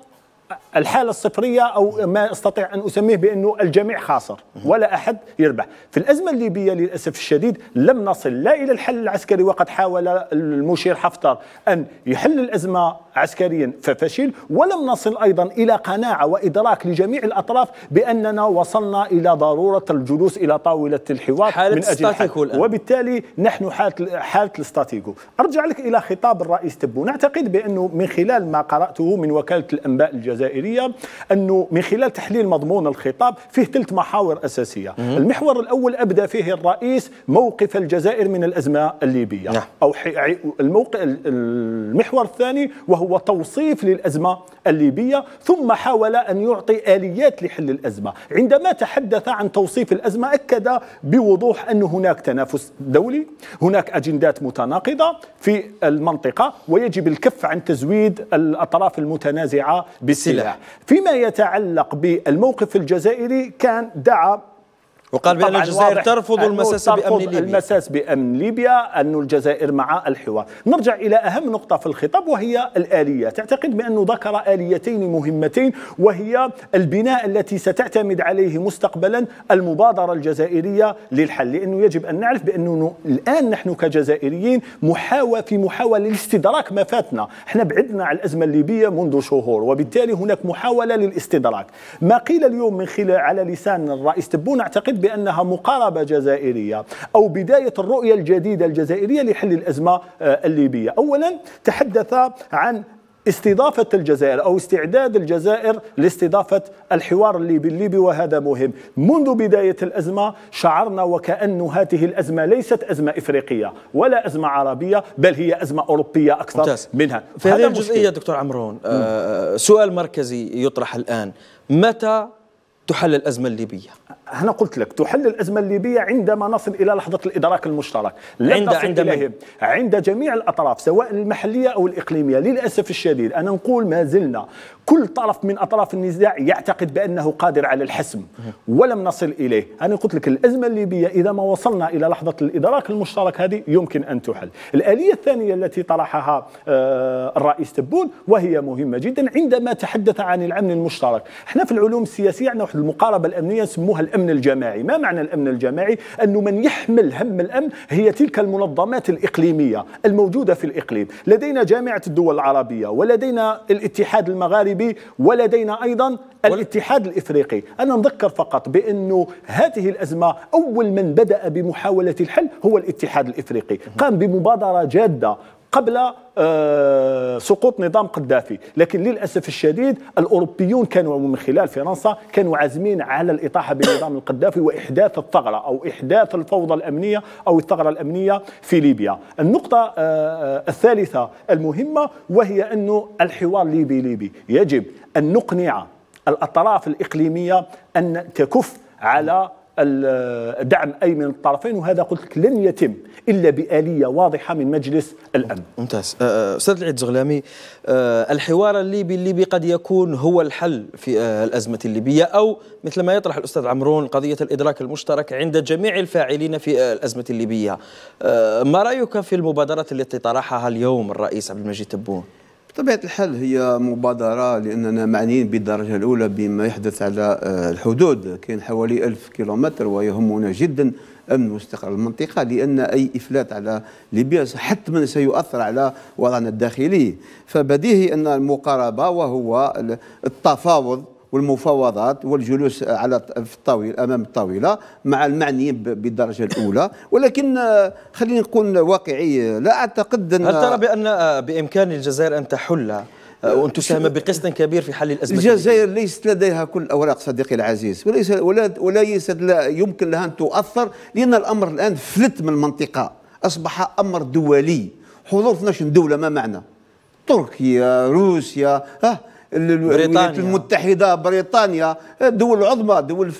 الحالة الصفرية أو ما أستطيع أن أسميه بأنه الجميع خاسر ولا أحد يربح في الأزمة الليبية للأسف الشديد لم نصل لا إلى الحل العسكري وقد حاول المشير حفتر أن يحل الأزمة عسكريا ففشل ولم نصل أيضا إلى قناعة وإدراك لجميع الأطراف بأننا وصلنا إلى ضرورة الجلوس إلى طاولة الحوار حالة من أجل الحل. الآن. وبالتالي نحن حالة, حالة الاستاتيكو أرجع لك إلى خطاب الرئيس تبون أعتقد بأنه من خلال ما قرأته من وكالة الأنباء الجزائرية الجزائريه انه من خلال تحليل مضمون الخطاب فيه ثلاث محاور اساسيه المحور الاول ابدى فيه الرئيس موقف الجزائر من الازمه الليبيه نعم. او الموقع المحور الثاني وهو توصيف للازمه الليبيه ثم حاول ان يعطي اليات لحل الازمه عندما تحدث عن توصيف الازمه اكد بوضوح ان هناك تنافس دولي هناك اجندات متناقضه في المنطقه ويجب الكف عن تزويد الاطراف المتنازعه بالسلاح فيما يتعلق بالموقف الجزائري كان دعا وقال بأن الجزائر ترفض المساس بأمن ليبيا المساس بأمن ليبيا أن الجزائر مع الحوار نرجع إلى أهم نقطة في الخطاب وهي الآلية تعتقد بأنه ذكر آليتين مهمتين وهي البناء التي ستعتمد عليه مستقبلا المبادرة الجزائرية للحل لأنه يجب أن نعرف بأنه الآن نحن كجزائريين محاوله في محاولة لاستدراك ما فاتنا احنا بعدنا على الأزمة الليبية منذ شهور وبالتالي هناك محاولة للاستدراك ما قيل اليوم من خلال على لسان الرئيس تبون أعتقد بأنها مقاربة جزائرية أو بداية الرؤية الجديدة الجزائرية لحل الأزمة آه، الليبية أولا تحدث عن استضافة الجزائر أو استعداد الجزائر لاستضافة الحوار الليبي الليبي وهذا مهم منذ بداية الأزمة شعرنا وكأن هذه الأزمة ليست أزمة إفريقية ولا أزمة عربية بل هي أزمة أوروبية أكثر ممتاز. منها في هذه الجزئية مشكلة. دكتور عمرون آه سؤال مركزي يطرح الآن متى تحل الأزمة الليبية؟ هنا قلت لك تحل الازمه الليبيه عندما نصل الى لحظه الادراك المشترك لن عند عند عند جميع الاطراف سواء المحليه او الاقليميه للاسف الشديد انا نقول ما زلنا كل طرف من اطراف النزاع يعتقد بانه قادر على الحسم ولم نصل اليه انا قلت لك الازمه الليبيه اذا ما وصلنا الى لحظه الادراك المشترك هذه يمكن ان تحل الاليه الثانيه التي طرحها آه، الرئيس تبون وهي مهمه جدا عندما تحدث عن الامن المشترك احنا في العلوم السياسيه عندنا واحد المقاربه الامنيه نسموها الامن الجماعي ما معنى الامن الجماعي انه من يحمل هم الامن هي تلك المنظمات الاقليميه الموجوده في الاقليم لدينا جامعه الدول العربيه ولدينا الاتحاد المغاربي ولدينا ايضا الاتحاد الافريقي انا نذكر فقط بانه هذه الازمه اول من بدا بمحاوله الحل هو الاتحاد الافريقي قام بمبادره جاده قبل آه، سقوط نظام قدافي لكن للأسف الشديد الأوروبيون كانوا من خلال فرنسا كانوا عازمين على الإطاحة بنظام القدافي وإحداث الثغرة أو إحداث الفوضى الأمنية أو الثغرة الأمنية في ليبيا النقطة آه، آه، الثالثة المهمة وهي أنه الحوار ليبي ليبي يجب أن نقنع الأطراف الإقليمية أن تكف على دعم أي من الطرفين وهذا قلت لك لن يتم إلا بآلية واضحة من مجلس الأمن ممتاز أه، أه، أستاذ العيد زغلامي أه، الحوار الليبي الليبي قد يكون هو الحل في الأزمة الليبية أو مثل ما يطرح الأستاذ عمرون قضية الإدراك المشترك عند جميع الفاعلين في الأزمة الليبية ما رأيك في المبادرات التي طرحها اليوم الرئيس عبد المجيد تبون؟ بطبيعه الحال هي مبادره لاننا معنيين بالدرجه الاولى بما يحدث على آه، الحدود كاين حوالي ألف كيلومتر ويهمنا جدا امن واستقرار المنطقه لان اي افلات على ليبيا حتما سيؤثر على وضعنا الداخلي فبديهي ان المقاربه وهو التفاوض والمفاوضات والجلوس على في الطاوله امام الطاوله مع المعنيين بالدرجه الاولى ولكن آه، خلينا نكون واقعي لا اعتقد ان هل ترى بان آه، بامكان الجزائر ان تحل آه، وان تساهم بقسط كبير في حل الازمه الجزائر ليست لديها كل الاوراق صديقي العزيز وليس ولا وليس لا يمكن لها ان تؤثر لان الامر الان فلت من المنطقه اصبح امر دولي حضور 12 دوله ما معنى تركيا روسيا ها الولايات المتحده بريطانيا دول عظمى دول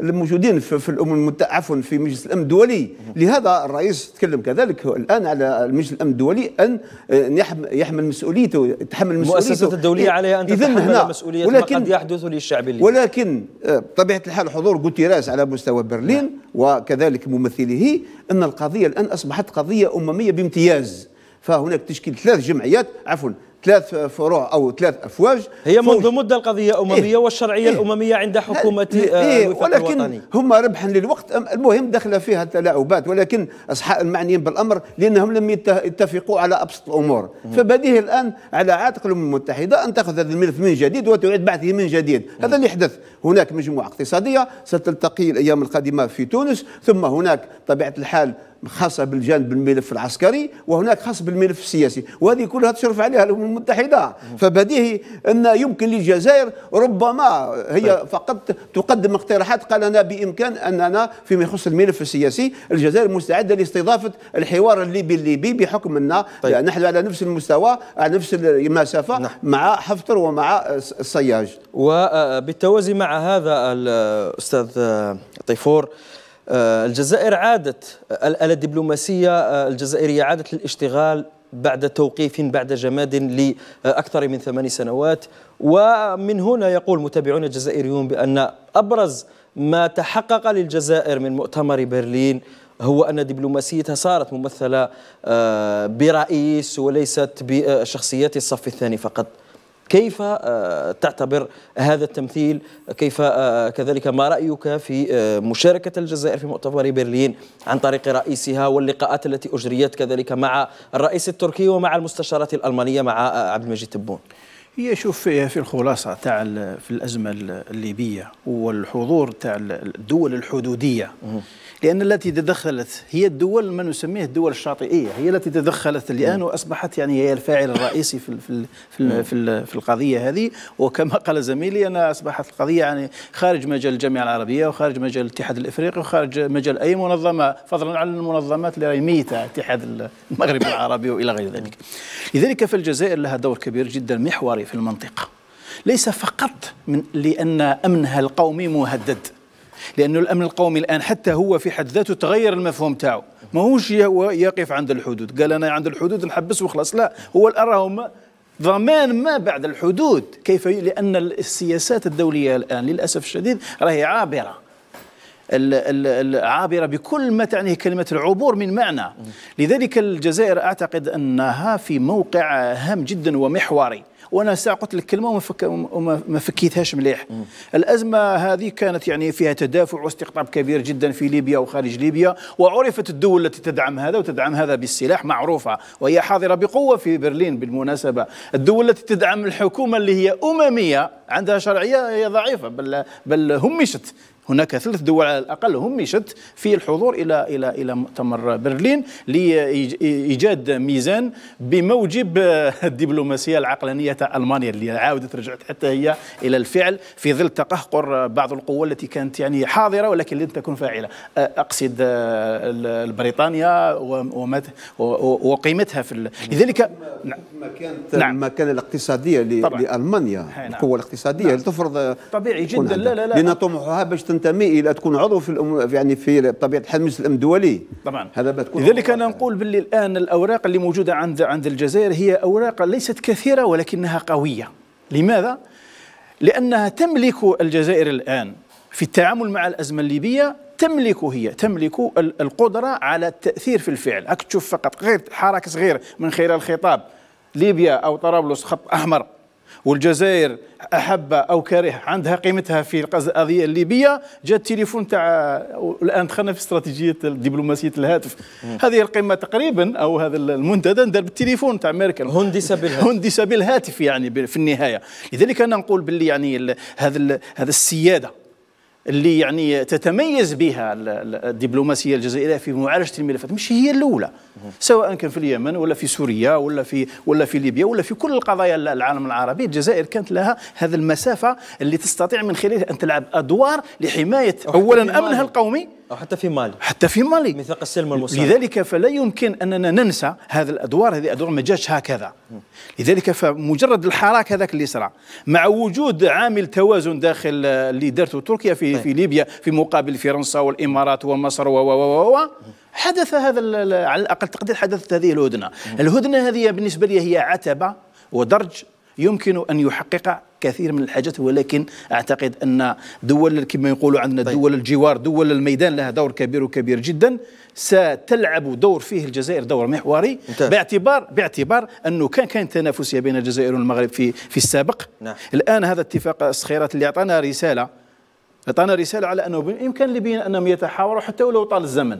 الموجودين في, في الامم المتحده عفوا في مجلس الامن الدولي لهذا الرئيس تكلم كذلك الان على مجلس الامن الدولي ان آه، يحمل مسؤوليته يتحمل مسؤوليته المؤسسات الدوليه عليها ان تتحمل هنا مسؤوليه ولكن ما قد يحدث للشعب الليبي ولكن بطبيعه آه، الحال حضور غوتيراس على مستوى برلين نعم. وكذلك ممثله ان القضيه الان اصبحت قضيه امميه بامتياز فهناك تشكيل ثلاث جمعيات عفوا ثلاث فروع او ثلاث افواج هي منذ مده القضيه امميه إيه والشرعيه إيه الامميه عند حكومه إيه, آه، إيه، الوطني ولكن الوطني هم ربحا للوقت المهم دخل فيها تلاعبات ولكن اصحاب المعنيين بالامر لانهم لم يتفقوا على ابسط الامور فبديه الان على عاتق الامم المتحده ان تاخذ هذا الملف من جديد وتعيد بعثه من جديد مم. هذا اللي حدث هناك مجموعه اقتصاديه ستلتقي الايام القادمه في تونس ثم هناك طبيعه الحال خاصة بالجانب الملف العسكري وهناك خاص بالملف السياسي وهذه كلها تشرف عليها الأمم المتحدة فبديهي أن يمكن للجزائر ربما هي طيب. فقط تقدم اقتراحات قال أنا بإمكان أننا فيما يخص الملف السياسي الجزائر مستعدة لاستضافة الحوار الليبي الليبي بحكم أن طيب. نحن على نفس المستوى على نفس المسافة نعم. مع حفتر ومع الصياج وبالتوازي مع هذا الأستاذ طيفور آه، الجزائر عادت آه، الدبلوماسية آه، الجزائرية عادت للاشتغال بعد توقيف بعد جماد لأكثر من ثمان سنوات ومن هنا يقول متابعون الجزائريون بأن أبرز ما تحقق للجزائر من مؤتمر برلين هو أن دبلوماسيتها صارت ممثلة برئيس وليست بشخصيات الصف الثاني فقط كيف آه، تعتبر هذا التمثيل كيف آه، كذلك ما رأيك في آه، مشاركة الجزائر في مؤتمر برلين عن طريق رئيسها واللقاءات التي أجريت كذلك مع الرئيس التركي ومع المستشارات الألمانية مع عبد المجيد تبون هي شوف في الخلاصه تاع في الازمه الليبيه والحضور تاع الدول الحدوديه لأن التي تدخلت هي الدول ما نسميه الدول الشاطئية هي التي تدخلت الآن وأصبحت يعني هي الفاعل الرئيسي في في في, في, في القضية هذه وكما قال زميلي أنا أصبحت القضية يعني خارج مجال الجامعة العربية وخارج مجال الاتحاد الإفريقي وخارج مجال أي منظمة فضلا عن المنظمات اللي ميتة اتحاد المغرب *coughs* العربي وإلى غير ذلك لذلك فالجزائر لها دور كبير جدا محوري في المنطقة ليس فقط من لأن أمنها القومي مهدد لأنه الأمن القومي الآن حتى هو في حد ذاته تغير المفهوم تاعه ما هوش يقف عند الحدود قال أنا عند الحدود نحبس وخلاص لا هو الآن راهم ضمان ما بعد الحدود كيف لأن السياسات الدولية الآن للأسف الشديد راهي عابرة العابرة بكل ما تعنيه كلمة العبور من معنى لذلك الجزائر أعتقد أنها في موقع هام جدا ومحوري وانا ساعه قلت لك كلمه وما, فك وما فكيتهاش مليح مم. الازمه هذه كانت يعني فيها تدافع واستقطاب كبير جدا في ليبيا وخارج ليبيا وعرفت الدول التي تدعم هذا وتدعم هذا بالسلاح معروفه وهي حاضره بقوه في برلين بالمناسبه الدول التي تدعم الحكومه اللي هي امميه عندها شرعيه هي ضعيفه بل بل همشت هناك ثلاث دول على الاقل همشت في الحضور الى الى الى مؤتمر برلين لايجاد ميزان بموجب الدبلوماسيه العقلانيه المانيا اللي عاودت رجعت حتى هي الى الفعل في ظل تقهقر بعض القوى التي كانت يعني حاضره ولكن لم تكن فاعله اقصد بريطانيا وقيمتها في نعم. لذلك ما نعم. المكانه نعم. الاقتصاديه لالمانيا نعم. القوه الاقتصاديه نعم. تفرض طبيعي جدا لا لا لا لان طموحها باش تنتمي الى تكون عضو في الأم يعني في بطبيعه الحال المجلس الامن الدولي طبعا هذا بتكون لذلك انا نقول باللي الان الاوراق اللي موجوده عند عند الجزائر هي اوراق ليست كثيره ولكنها قويه لماذا؟ لانها تملك الجزائر الان في التعامل مع الازمه الليبيه تملك هي تملك القدره على التاثير في الفعل راك تشوف فقط غير حركه صغيره من خلال الخطاب ليبيا او طرابلس خط احمر والجزائر احب او كره عندها قيمتها في القضيه الليبيه جاء التليفون تاع الان دخلنا في استراتيجيه دبلوماسيه الهاتف هذه القمه تقريبا او هذا المنتدى ندار بالتليفون تاع امريكا هندس بالهاتف هندس بالهاتف يعني في النهايه لذلك انا نقول باللي يعني هذا هذا السياده اللي يعني تتميز بها الدبلوماسيه الجزائريه في معالجه الملفات مش هي الاولى سواء كان في اليمن ولا في سوريا ولا في ولا في ليبيا ولا في كل القضايا العالم العربي الجزائر كانت لها هذه المسافه اللي تستطيع من خلالها ان تلعب ادوار لحمايه اولا امنها القومي أو حتى في مالي حتى في مالي ميثاق السلم والمساعدة لذلك فلا يمكن أننا ننسى هذه الأدوار هذه أدوار ما جاتش هكذا لذلك فمجرد الحراك هذاك اللي صرع مع وجود عامل توازن داخل آه، اللي دارته تركيا في, طيب. في ليبيا في مقابل فرنسا والإمارات ومصر و و و حدث هذا على الأقل تقدير حدثت هذه الهدنة الهدنة هذه بالنسبة لي هي عتبة ودرج يمكن أن يحقق كثير من الحاجات ولكن اعتقد ان دول كما يقولوا عندنا طيب. دول الجوار دول الميدان لها دور كبير وكبير جدا ستلعب دور فيه الجزائر دور محوري انتهى. باعتبار باعتبار انه كان كان تنافسيه بين الجزائر والمغرب في في السابق نعم. الان هذا اتفاق الصخيرات اللي اعطانا رساله اعطانا رساله على انه بامكان لبين انهم يتحاوروا حتى ولو طال الزمن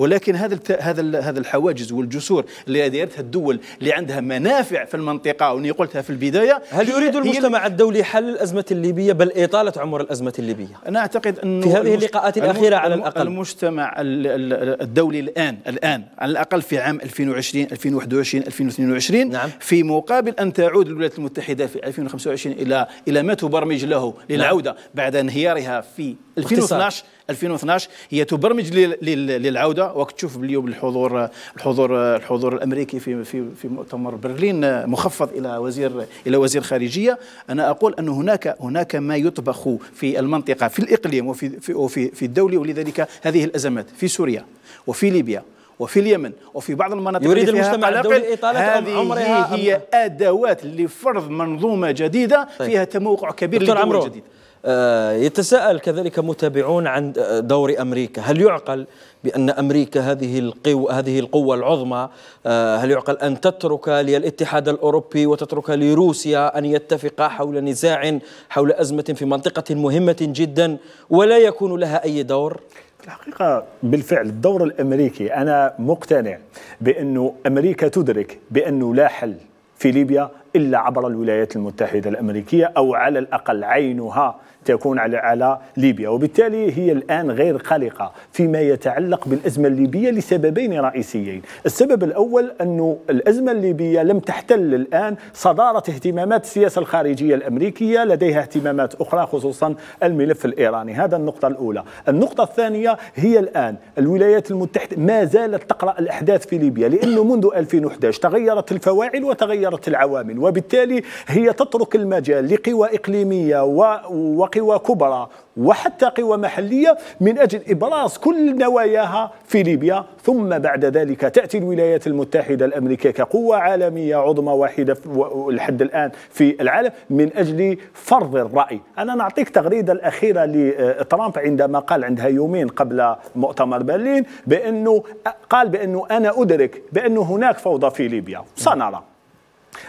ولكن هذا هذا هذا الحواجز والجسور اللي دارتها الدول اللي عندها منافع في المنطقه واللي قلتها في البدايه هل يريد المجتمع الدولي حل الازمه الليبيه بل اطاله عمر الازمه الليبيه؟ انا اعتقد انه في هذه اللقاءات الاخيره على الاقل المجتمع الدولي الان الان على الاقل في عام 2020 2021 2022 نعم. في مقابل ان تعود الولايات المتحده في 2025 الى الى ما تبرمج له للعوده نعم. بعد انهيارها في 2012 2012 هي تبرمج للعوده وقت تشوف اليوم الحضور الحضور الحضور الامريكي في في في مؤتمر برلين مخفض الى وزير الى وزير خارجيه انا اقول ان هناك هناك ما يطبخ في المنطقه في الاقليم وفي في وفي في الدولي ولذلك هذه الازمات في سوريا وفي ليبيا وفي اليمن وفي بعض المناطق يريد المجتمع الدولي إطالة هذه عمرها هي أم... أدوات لفرض منظومة جديدة طيب. فيها تموقع كبير لدول جديدة آه، يتساءل كذلك متابعون عن دور امريكا، هل يعقل بان امريكا هذه القوة هذه القوة العظمى آه، هل يعقل ان تترك للاتحاد الاوروبي وتترك لروسيا ان يتفقا حول نزاع حول ازمة في منطقة مهمة جدا ولا يكون لها اي دور؟ الحقيقة بالفعل الدور الامريكي انا مقتنع بانه امريكا تدرك بانه لا حل في ليبيا إلا عبر الولايات المتحدة الأمريكية أو على الأقل عينها تكون على على ليبيا وبالتالي هي الآن غير قلقة فيما يتعلق بالأزمة الليبية لسببين رئيسيين السبب الأول أن الأزمة الليبية لم تحتل الآن صدارة اهتمامات السياسة الخارجية الأمريكية لديها اهتمامات أخرى خصوصا الملف الإيراني هذا النقطة الأولى النقطة الثانية هي الآن الولايات المتحدة ما زالت تقرأ الأحداث في ليبيا لأنه منذ 2011 تغيرت الفواعل وتغيرت العوامل وبالتالي هي تترك المجال لقوى إقليمية و وقوى كبرى وحتى قوى محلية من أجل إبراز كل نواياها في ليبيا ثم بعد ذلك تأتي الولايات المتحدة الأمريكية كقوة عالمية عظمى واحدة لحد الآن في العالم من أجل فرض الرأي أنا نعطيك تغريدة الأخيرة لترامب عندما قال عندها يومين قبل مؤتمر برلين بأنه قال بأنه أنا أدرك بأنه هناك فوضى في ليبيا سنرى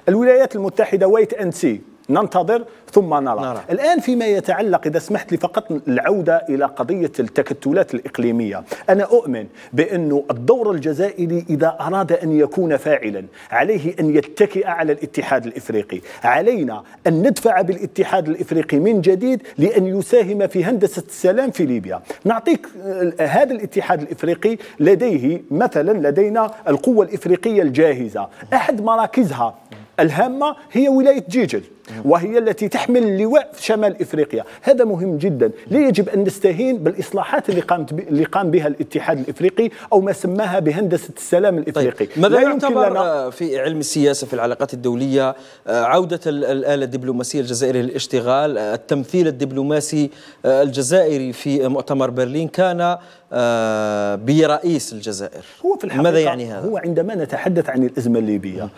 الولايات المتحدة ويت أند سي ننتظر ثم نرى. نرى الآن فيما يتعلق إذا سمحت لي فقط العودة إلى قضية التكتلات الإقليمية أنا أؤمن بأن الدور الجزائري إذا أراد أن يكون فاعلا عليه أن يتكئ على الاتحاد الإفريقي علينا أن ندفع بالاتحاد الإفريقي من جديد لأن يساهم في هندسة السلام في ليبيا نعطيك آه، هذا الاتحاد الإفريقي لديه مثلا لدينا القوة الإفريقية الجاهزة أحد مراكزها الهامة هي ولاية جيجل وهي التي تحمل اللواء في شمال افريقيا، هذا مهم جدا، لا يجب ان نستهين بالاصلاحات اللي قامت ب... اللي قام بها الاتحاد الافريقي او ما سماها بهندسه السلام طيب، الافريقي. طيب. ماذا يعتبر لنا... آه، في علم السياسه في العلاقات الدوليه آه، عوده الاله الدبلوماسيه الجزائريه للاشتغال، آه، التمثيل الدبلوماسي الجزائري في مؤتمر برلين كان برئيس الجزائر. هو في الحقيقه ماذا يعني هذا؟ هو عندما نتحدث عن الازمه الليبيه،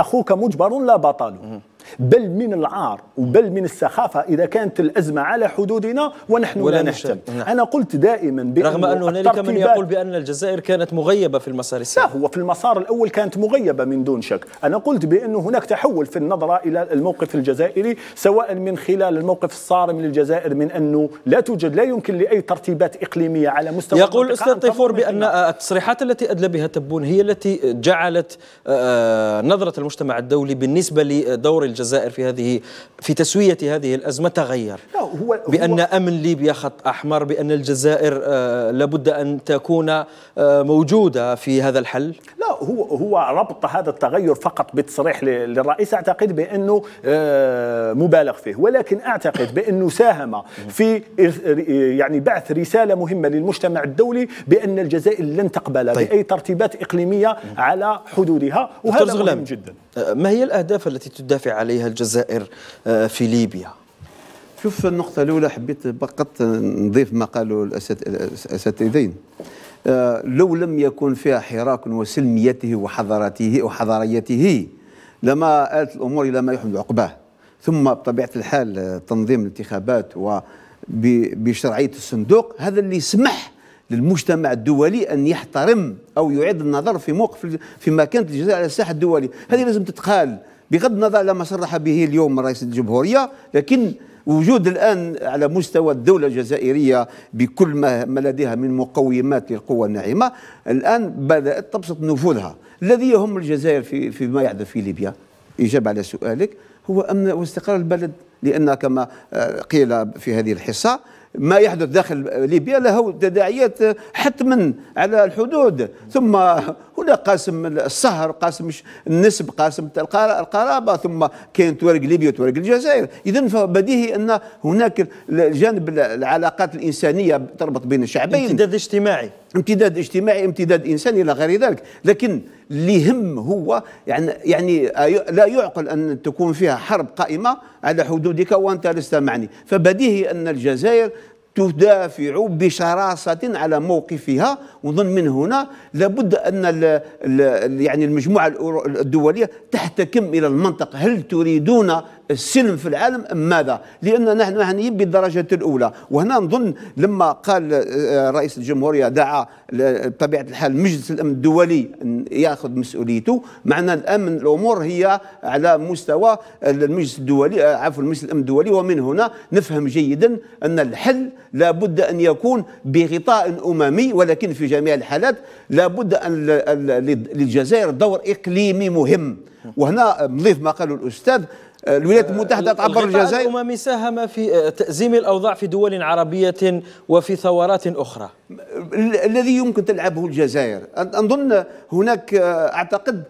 أخوك مجبر لا بطل بل من العار وبل من السخافة إذا كانت الأزمة على حدودنا ونحن ولا لا نهتم نعم. أنا قلت دائما بأن رغم أن هنالك من يقول بأن الجزائر كانت مغيبة في المسار السابق لا هو في المسار الأول كانت مغيبة من دون شك أنا قلت بأن هناك تحول في النظرة إلى الموقف الجزائري سواء من خلال الموقف الصارم للجزائر من أنه لا توجد لا يمكن لأي ترتيبات إقليمية على مستوى يقول أستاذ طيفور بأن التصريحات التي أدلى بها تبون هي التي جعلت آه، آه، نظرة المجتمع الدولي بالنسبة لدور الجزائر في هذه في تسوية هذه الأزمة تغير لا هو, هو بأن أمن ليبيا خط أحمر بأن الجزائر آه، لابد أن تكون آه، موجودة في هذا الحل لا هو هو ربط هذا التغير فقط بتصريح للرئيس أعتقد بأنه آه، مبالغ فيه ولكن أعتقد بأنه ساهم في يعني بعث رسالة مهمة للمجتمع الدولي بأن الجزائر لن تقبل طيب. بأي ترتيبات إقليمية على حدودها وهذا مهم جدا ما هي الأهداف التي تدافع عليها الجزائر آه، في ليبيا؟ شوف النقطة الأولى حبيت فقط نضيف ما قاله الأساتذين آه، لو لم يكن فيها حراك وسلميته وحضارته وحضاريته لما آلت الأمور إلى ما يحمد عقباه ثم بطبيعة الحال آه، تنظيم الانتخابات وبشرعية الصندوق هذا اللي سمح للمجتمع الدولي ان يحترم او يعيد النظر في موقف فيما كانت الجزائر على الساحه الدولي، هذه لازم تتقال بغض النظر على ما صرح به اليوم رئيس الجمهوريه لكن وجود الان على مستوى الدوله الجزائريه بكل ما, ما لديها من مقومات للقوه الناعمه الان بدات تبسط نفوذها، الذي يهم الجزائر في فيما يحدث في ليبيا اجابه على سؤالك هو امن واستقرار البلد لان كما آه، قيل في هذه الحصه ما يحدث داخل ليبيا له تداعيات حتما على الحدود ثم ولا قاسم السهر قاسم النسب قاسم القرابه ثم كاين تورق ليبيا وتورق الجزائر اذا فبديهي ان هناك الجانب العلاقات الانسانيه تربط بين الشعبين امتداد اجتماعي امتداد اجتماعي امتداد انساني الى غير ذلك لكن اللي يهم هو يعني يعني لا يعقل ان تكون فيها حرب قائمه على حدودك وانت لست معني فبديهي ان الجزائر تدافع بشراسة على موقفها ونظن من هنا لابد أن الـ الـ يعني المجموعة الدولية تحتكم إلى المنطق هل تريدون السلم في العالم أم ماذا لأن نحن معنيين بالدرجة الأولى وهنا نظن لما قال آه، آه، رئيس الجمهورية دعا بطبيعة الحال مجلس الأمن الدولي يأخذ مسؤوليته معنى الأمن الأمور هي على مستوى المجلس الدولي آه، عفوا المجلس الأمن الدولي ومن هنا نفهم جيدا أن الحل لابد أن يكون بغطاء أممي ولكن في جميع الحالات لابد أن للجزائر دور إقليمي مهم وهنا نضيف ما قاله الأستاذ الولايات آه، المتحدة تعبر الجزائر الأممي ساهم في آه، تأزيم الأوضاع في دول عربية وفي ثورات أخرى الذي يمكن تلعبه الجزائر أظن هناك آه، أعتقد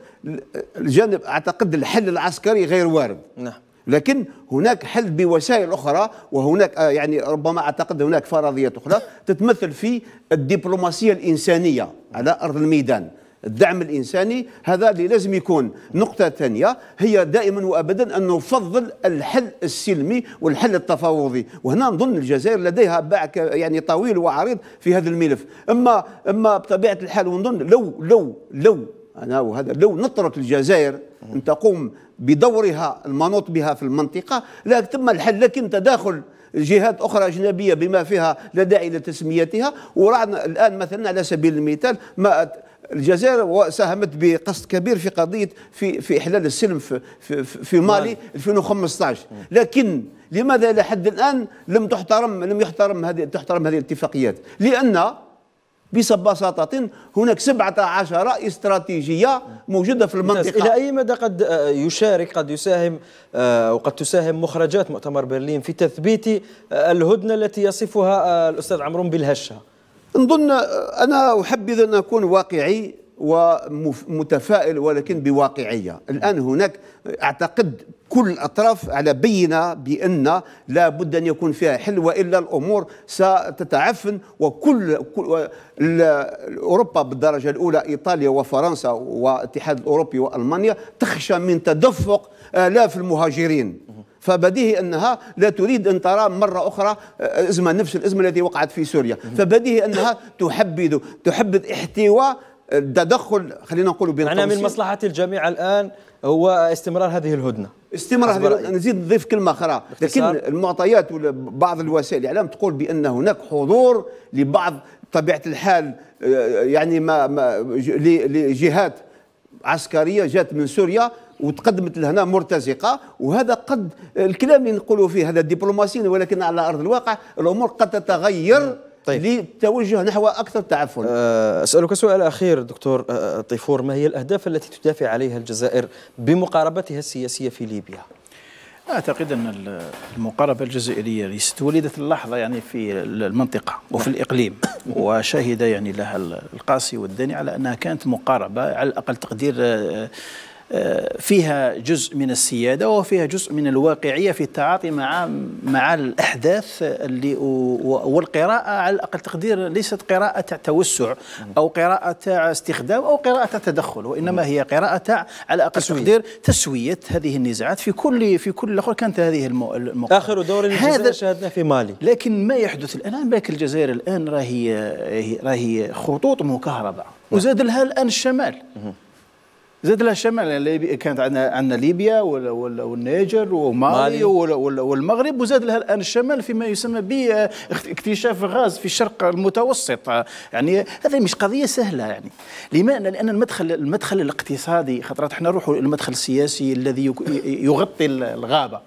الجانب أعتقد الحل العسكري غير وارد نعم لكن هناك حل بوسائل اخرى وهناك آه، يعني ربما اعتقد هناك فرضيات اخرى تتمثل في الدبلوماسيه الانسانيه على ارض الميدان الدعم الانساني هذا اللي لازم يكون نقطه ثانيه هي دائما وابدا ان نفضل الحل السلمي والحل التفاوضي وهنا نظن الجزائر لديها باع يعني طويل وعريض في هذا الملف اما اما بطبيعه الحال ونظن لو لو لو انا وهذا لو نترك الجزائر ان تقوم بدورها المنوط بها في المنطقة لا تم الحل لكن تداخل جهات أخرى أجنبية بما فيها لا داعي لتسميتها ورعنا الآن مثلا على سبيل المثال ما الجزائر ساهمت بقصد كبير في قضية في في إحلال السلم في, في, في مالي 2015 لكن لماذا لحد الآن لم تحترم لم يحترم هذه تحترم هذه الاتفاقيات لأن ببساطة هناك سبعة عشر استراتيجية موجودة في المنطقة إلى أي مدى قد آه، يشارك قد يساهم آه، وقد تساهم مخرجات مؤتمر برلين في تثبيت آه، الهدنة التي يصفها الأستاذ عمرون بالهشة نظن أنا أحب أن أكون واقعي ومتفائل ولكن بواقعيه الان هناك اعتقد كل الاطراف على بينه بان لا بد ان يكون فيها حل والا الامور ستتعفن وكل, اوروبا بالدرجه الاولى ايطاليا وفرنسا والاتحاد الاوروبي والمانيا تخشى من تدفق الاف المهاجرين فبديهي انها لا تريد ان ترى مره اخرى آه، ازمه نفس الازمه التي وقعت في سوريا فبديهي انها تحبذ تحبذ احتواء تدخل خلينا نقول بين معناها من مصلحه الجميع الان هو استمرار هذه الهدنه استمرار هذه الهدنة. نزيد نضيف كلمه اخرى لكن المعطيات وبعض الوسائل الاعلام تقول بان هناك حضور لبعض طبيعه الحال آه، يعني ما, ما لجهات عسكريه جات من سوريا وتقدمت لهنا مرتزقه وهذا قد الكلام اللي نقولوا فيه هذا دبلوماسي ولكن على ارض الواقع الامور قد تتغير طيب. للتوجه نحو اكثر تعفن أه، اسالك سؤال اخير دكتور أه، طيفور ما هي الاهداف التي تدافع عليها الجزائر بمقاربتها السياسيه في ليبيا اعتقد ان المقاربه الجزائريه ليست ولدت اللحظه يعني في المنطقه وفي نعم. الاقليم وشهد يعني لها القاسي والداني على انها كانت مقاربه على الاقل تقدير أه، فيها جزء من السياده وفيها جزء من الواقعيه في التعاطي مع مع الاحداث اللي والقراءه على الاقل تقدير ليست قراءه تاع توسع او قراءه تاع استخدام او قراءه تاع تدخل وانما هي قراءه تاع على الاقل تسوية. تقدير تسويه هذه النزاعات في كل في كل الاخر كانت هذه المقاومه اخر دور هذا شاهدناه في مالي لكن ما يحدث الان بالك الجزائر الان راهي راهي خطوط مكهربه نعم. وزاد لها الان الشمال زاد لها الشمال كانت عندنا عندنا ليبيا والنيجر ومالي والمغرب وزاد لها الان الشمال فيما يسمى باكتشاف غاز في الشرق المتوسط يعني هذه مش قضيه سهله يعني لماذا لان المدخل المدخل الاقتصادي خطرات احنا نروحوا للمدخل السياسي الذي يغطي الغابه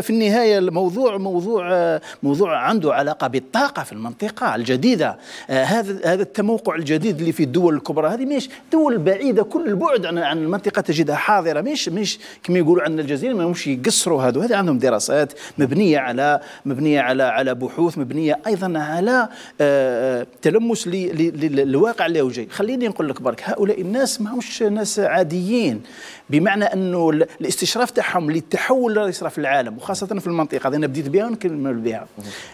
في النهايه الموضوع موضوع موضوع عنده علاقه بالطاقه في المنطقه الجديده آه، هذا هذا التموقع الجديد اللي في الدول الكبرى هذه مش دول بعيده كل البعد عن عن المنطقه تجدها حاضره مش مش كما يقولوا عندنا الجزيره ما يقصروا هذو هذه عندهم دراسات مبنيه على مبنيه على على بحوث مبنيه ايضا على آه، آه، تلمس للواقع اللي هو جاي خليني نقول لك برك هؤلاء الناس ما همش ناس عاديين بمعنى انه الاستشراف تاعهم للتحول اللي يصرى في العالم وخاصه في المنطقه هذه انا بديت بها ونكمل بها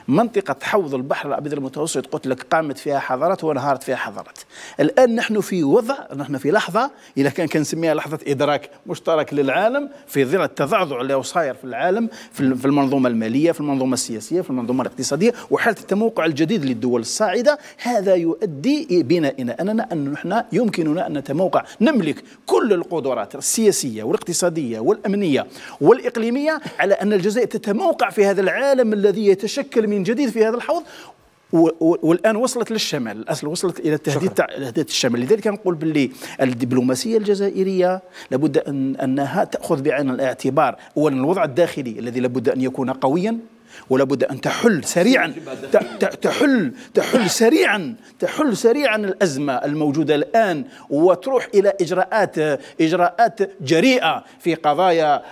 منطقه حوض البحر الابيض المتوسط قلت لك قامت فيها حضارات وانهارت فيها حضارات الان نحن في وضع نحن في لحظه اذا كان كنسميها لحظه ادراك مشترك للعالم في ظل التضعضع اللي صاير في العالم في المنظومه الماليه في المنظومه السياسيه في المنظومه الاقتصاديه وحاله التموقع الجديد للدول الصاعده هذا يؤدي بنا اننا ان نحن يمكننا ان نتموقع نملك كل القدرات السياسية السياسية والاقتصادية والأمنية والإقليمية على أن الجزائر تتموقع في هذا العالم الذي يتشكل من جديد في هذا الحوض والان وصلت للشمال الاصل وصلت الى التهديد تاع تهديد الشمال لذلك نقول باللي الدبلوماسيه الجزائريه لابد ان انها تاخذ بعين الاعتبار اولا الوضع الداخلي الذي لابد ان يكون قويا ولابد أن تحل سريعا تحل تحل سريعا تحل سريعا الأزمة الموجودة الآن وتروح إلى إجراءات إجراءات جريئة في قضايا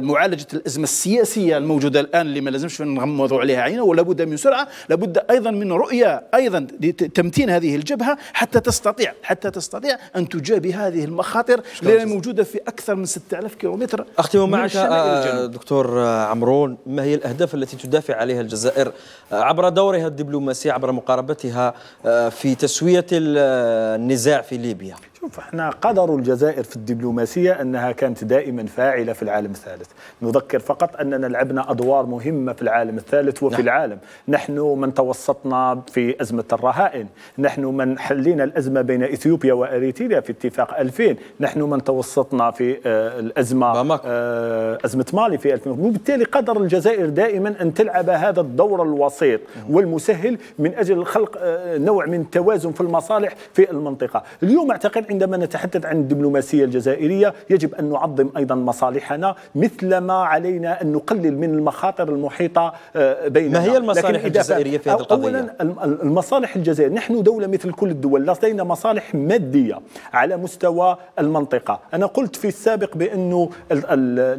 معالجة الأزمة السياسية الموجودة الآن اللي ما لازمش نغمضوا عليها عينا ولابد من سرعة لابد أيضا من رؤية أيضا لتمتين هذه الجبهة حتى تستطيع حتى تستطيع أن تجابي هذه المخاطر اللي موجودة في أكثر من 6000 كيلومتر أختم معك آه، دكتور آه، عمرون ما هي الأهداف التي التي تدافع عليها الجزائر آه، عبر دورها الدبلوماسي عبر مقاربتها آه، في تسوية آه، النزاع في ليبيا شوف احنا قدر الجزائر في الدبلوماسية أنها كانت دائما فاعلة في العالم الثالث نذكر فقط أننا لعبنا أدوار مهمة في العالم الثالث وفي نعم. العالم نحن من توسطنا في أزمة الرهائن نحن من حلينا الأزمة بين إثيوبيا وأريتريا في اتفاق 2000 نحن من توسطنا في آه، الأزمة بمك. آه، أزمة مالي في 2000 وبالتالي قدر الجزائر دائما أن تلعب هذا الدور الوسيط نعم. والمسهل من أجل خلق آه، نوع من التوازن في المصالح في المنطقة اليوم أعتقد عندما نتحدث عن الدبلوماسية الجزائرية يجب أن نعظم أيضا مصالحنا مثلما علينا أن نقلل من المخاطر المحيطة آه، بيننا ما هي المصالح الجزائرية في هذه القضية؟ أولا المصالح الجزائرية نحن دولة مثل كل الدول لدينا مصالح مادية على مستوى المنطقة أنا قلت في السابق بأنه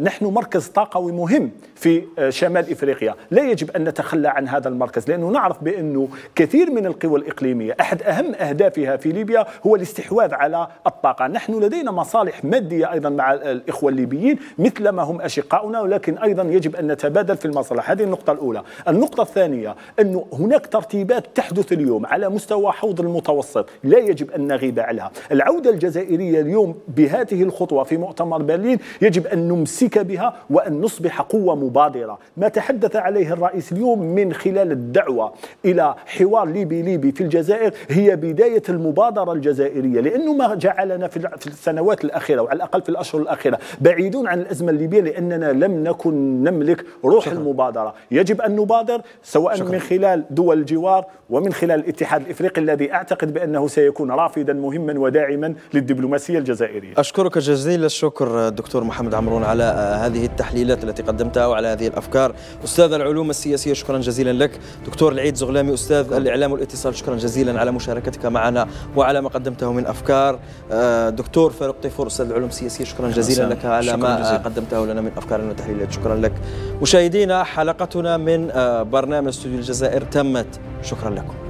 نحن مركز طاقوي مهم في آه، شمال إفريقيا لا يجب أن نتخلى عن هذا المركز لأنه نعرف بأنه كثير من القوى الإقليمية أحد أهم أهدافها في ليبيا هو الاستحواذ على الطاقة نحن لدينا مصالح مادية أيضا مع الإخوة الليبيين مثل ما هم أشقاؤنا ولكن أيضا يجب أن نتبادل في المصالح هذه النقطة الأولى النقطة الثانية أن هناك ترتيبات تحدث اليوم على مستوى حوض المتوسط لا يجب أن نغيب عنها العودة الجزائرية اليوم بهذه الخطوة في مؤتمر برلين يجب أن نمسك بها وأن نصبح قوة مبادرة ما تحدث عليه الرئيس اليوم من خلال الدعوة إلى حوار ليبي ليبي في الجزائر هي بداية المبادرة الجزائرية لأنه ما جعلنا في السنوات الأخيرة وعلى الأقل في الأشهر الأخيرة بعيدون عن الأزمة الليبية لأننا لم نكن نملك روح شكرا. المبادرة يجب أن نبادر سواء شكرا. من خلال دول الجوار ومن خلال الاتحاد الإفريقي الذي أعتقد بأنه سيكون رافدا مهما وداعما للدبلوماسية الجزائرية أشكرك جزيل الشكر دكتور محمد عمرون على آه، هذه التحليلات التي قدمتها وعلى هذه الأفكار أستاذ العلوم السياسية شكرا جزيلا لك دكتور العيد زغلامي أستاذ الإعلام والاتصال شكرا جزيلا على مشاركتك معنا وعلى ما قدمته من أفكار الآخر آه، دكتور فاروق طيفور أستاذ العلوم السياسية شكرا جزيلا لك على ما جزيلا. قدمته لنا من أفكار وتحليلات شكرا لك مشاهدينا حلقتنا من آه، برنامج استوديو الجزائر تمت شكرا لكم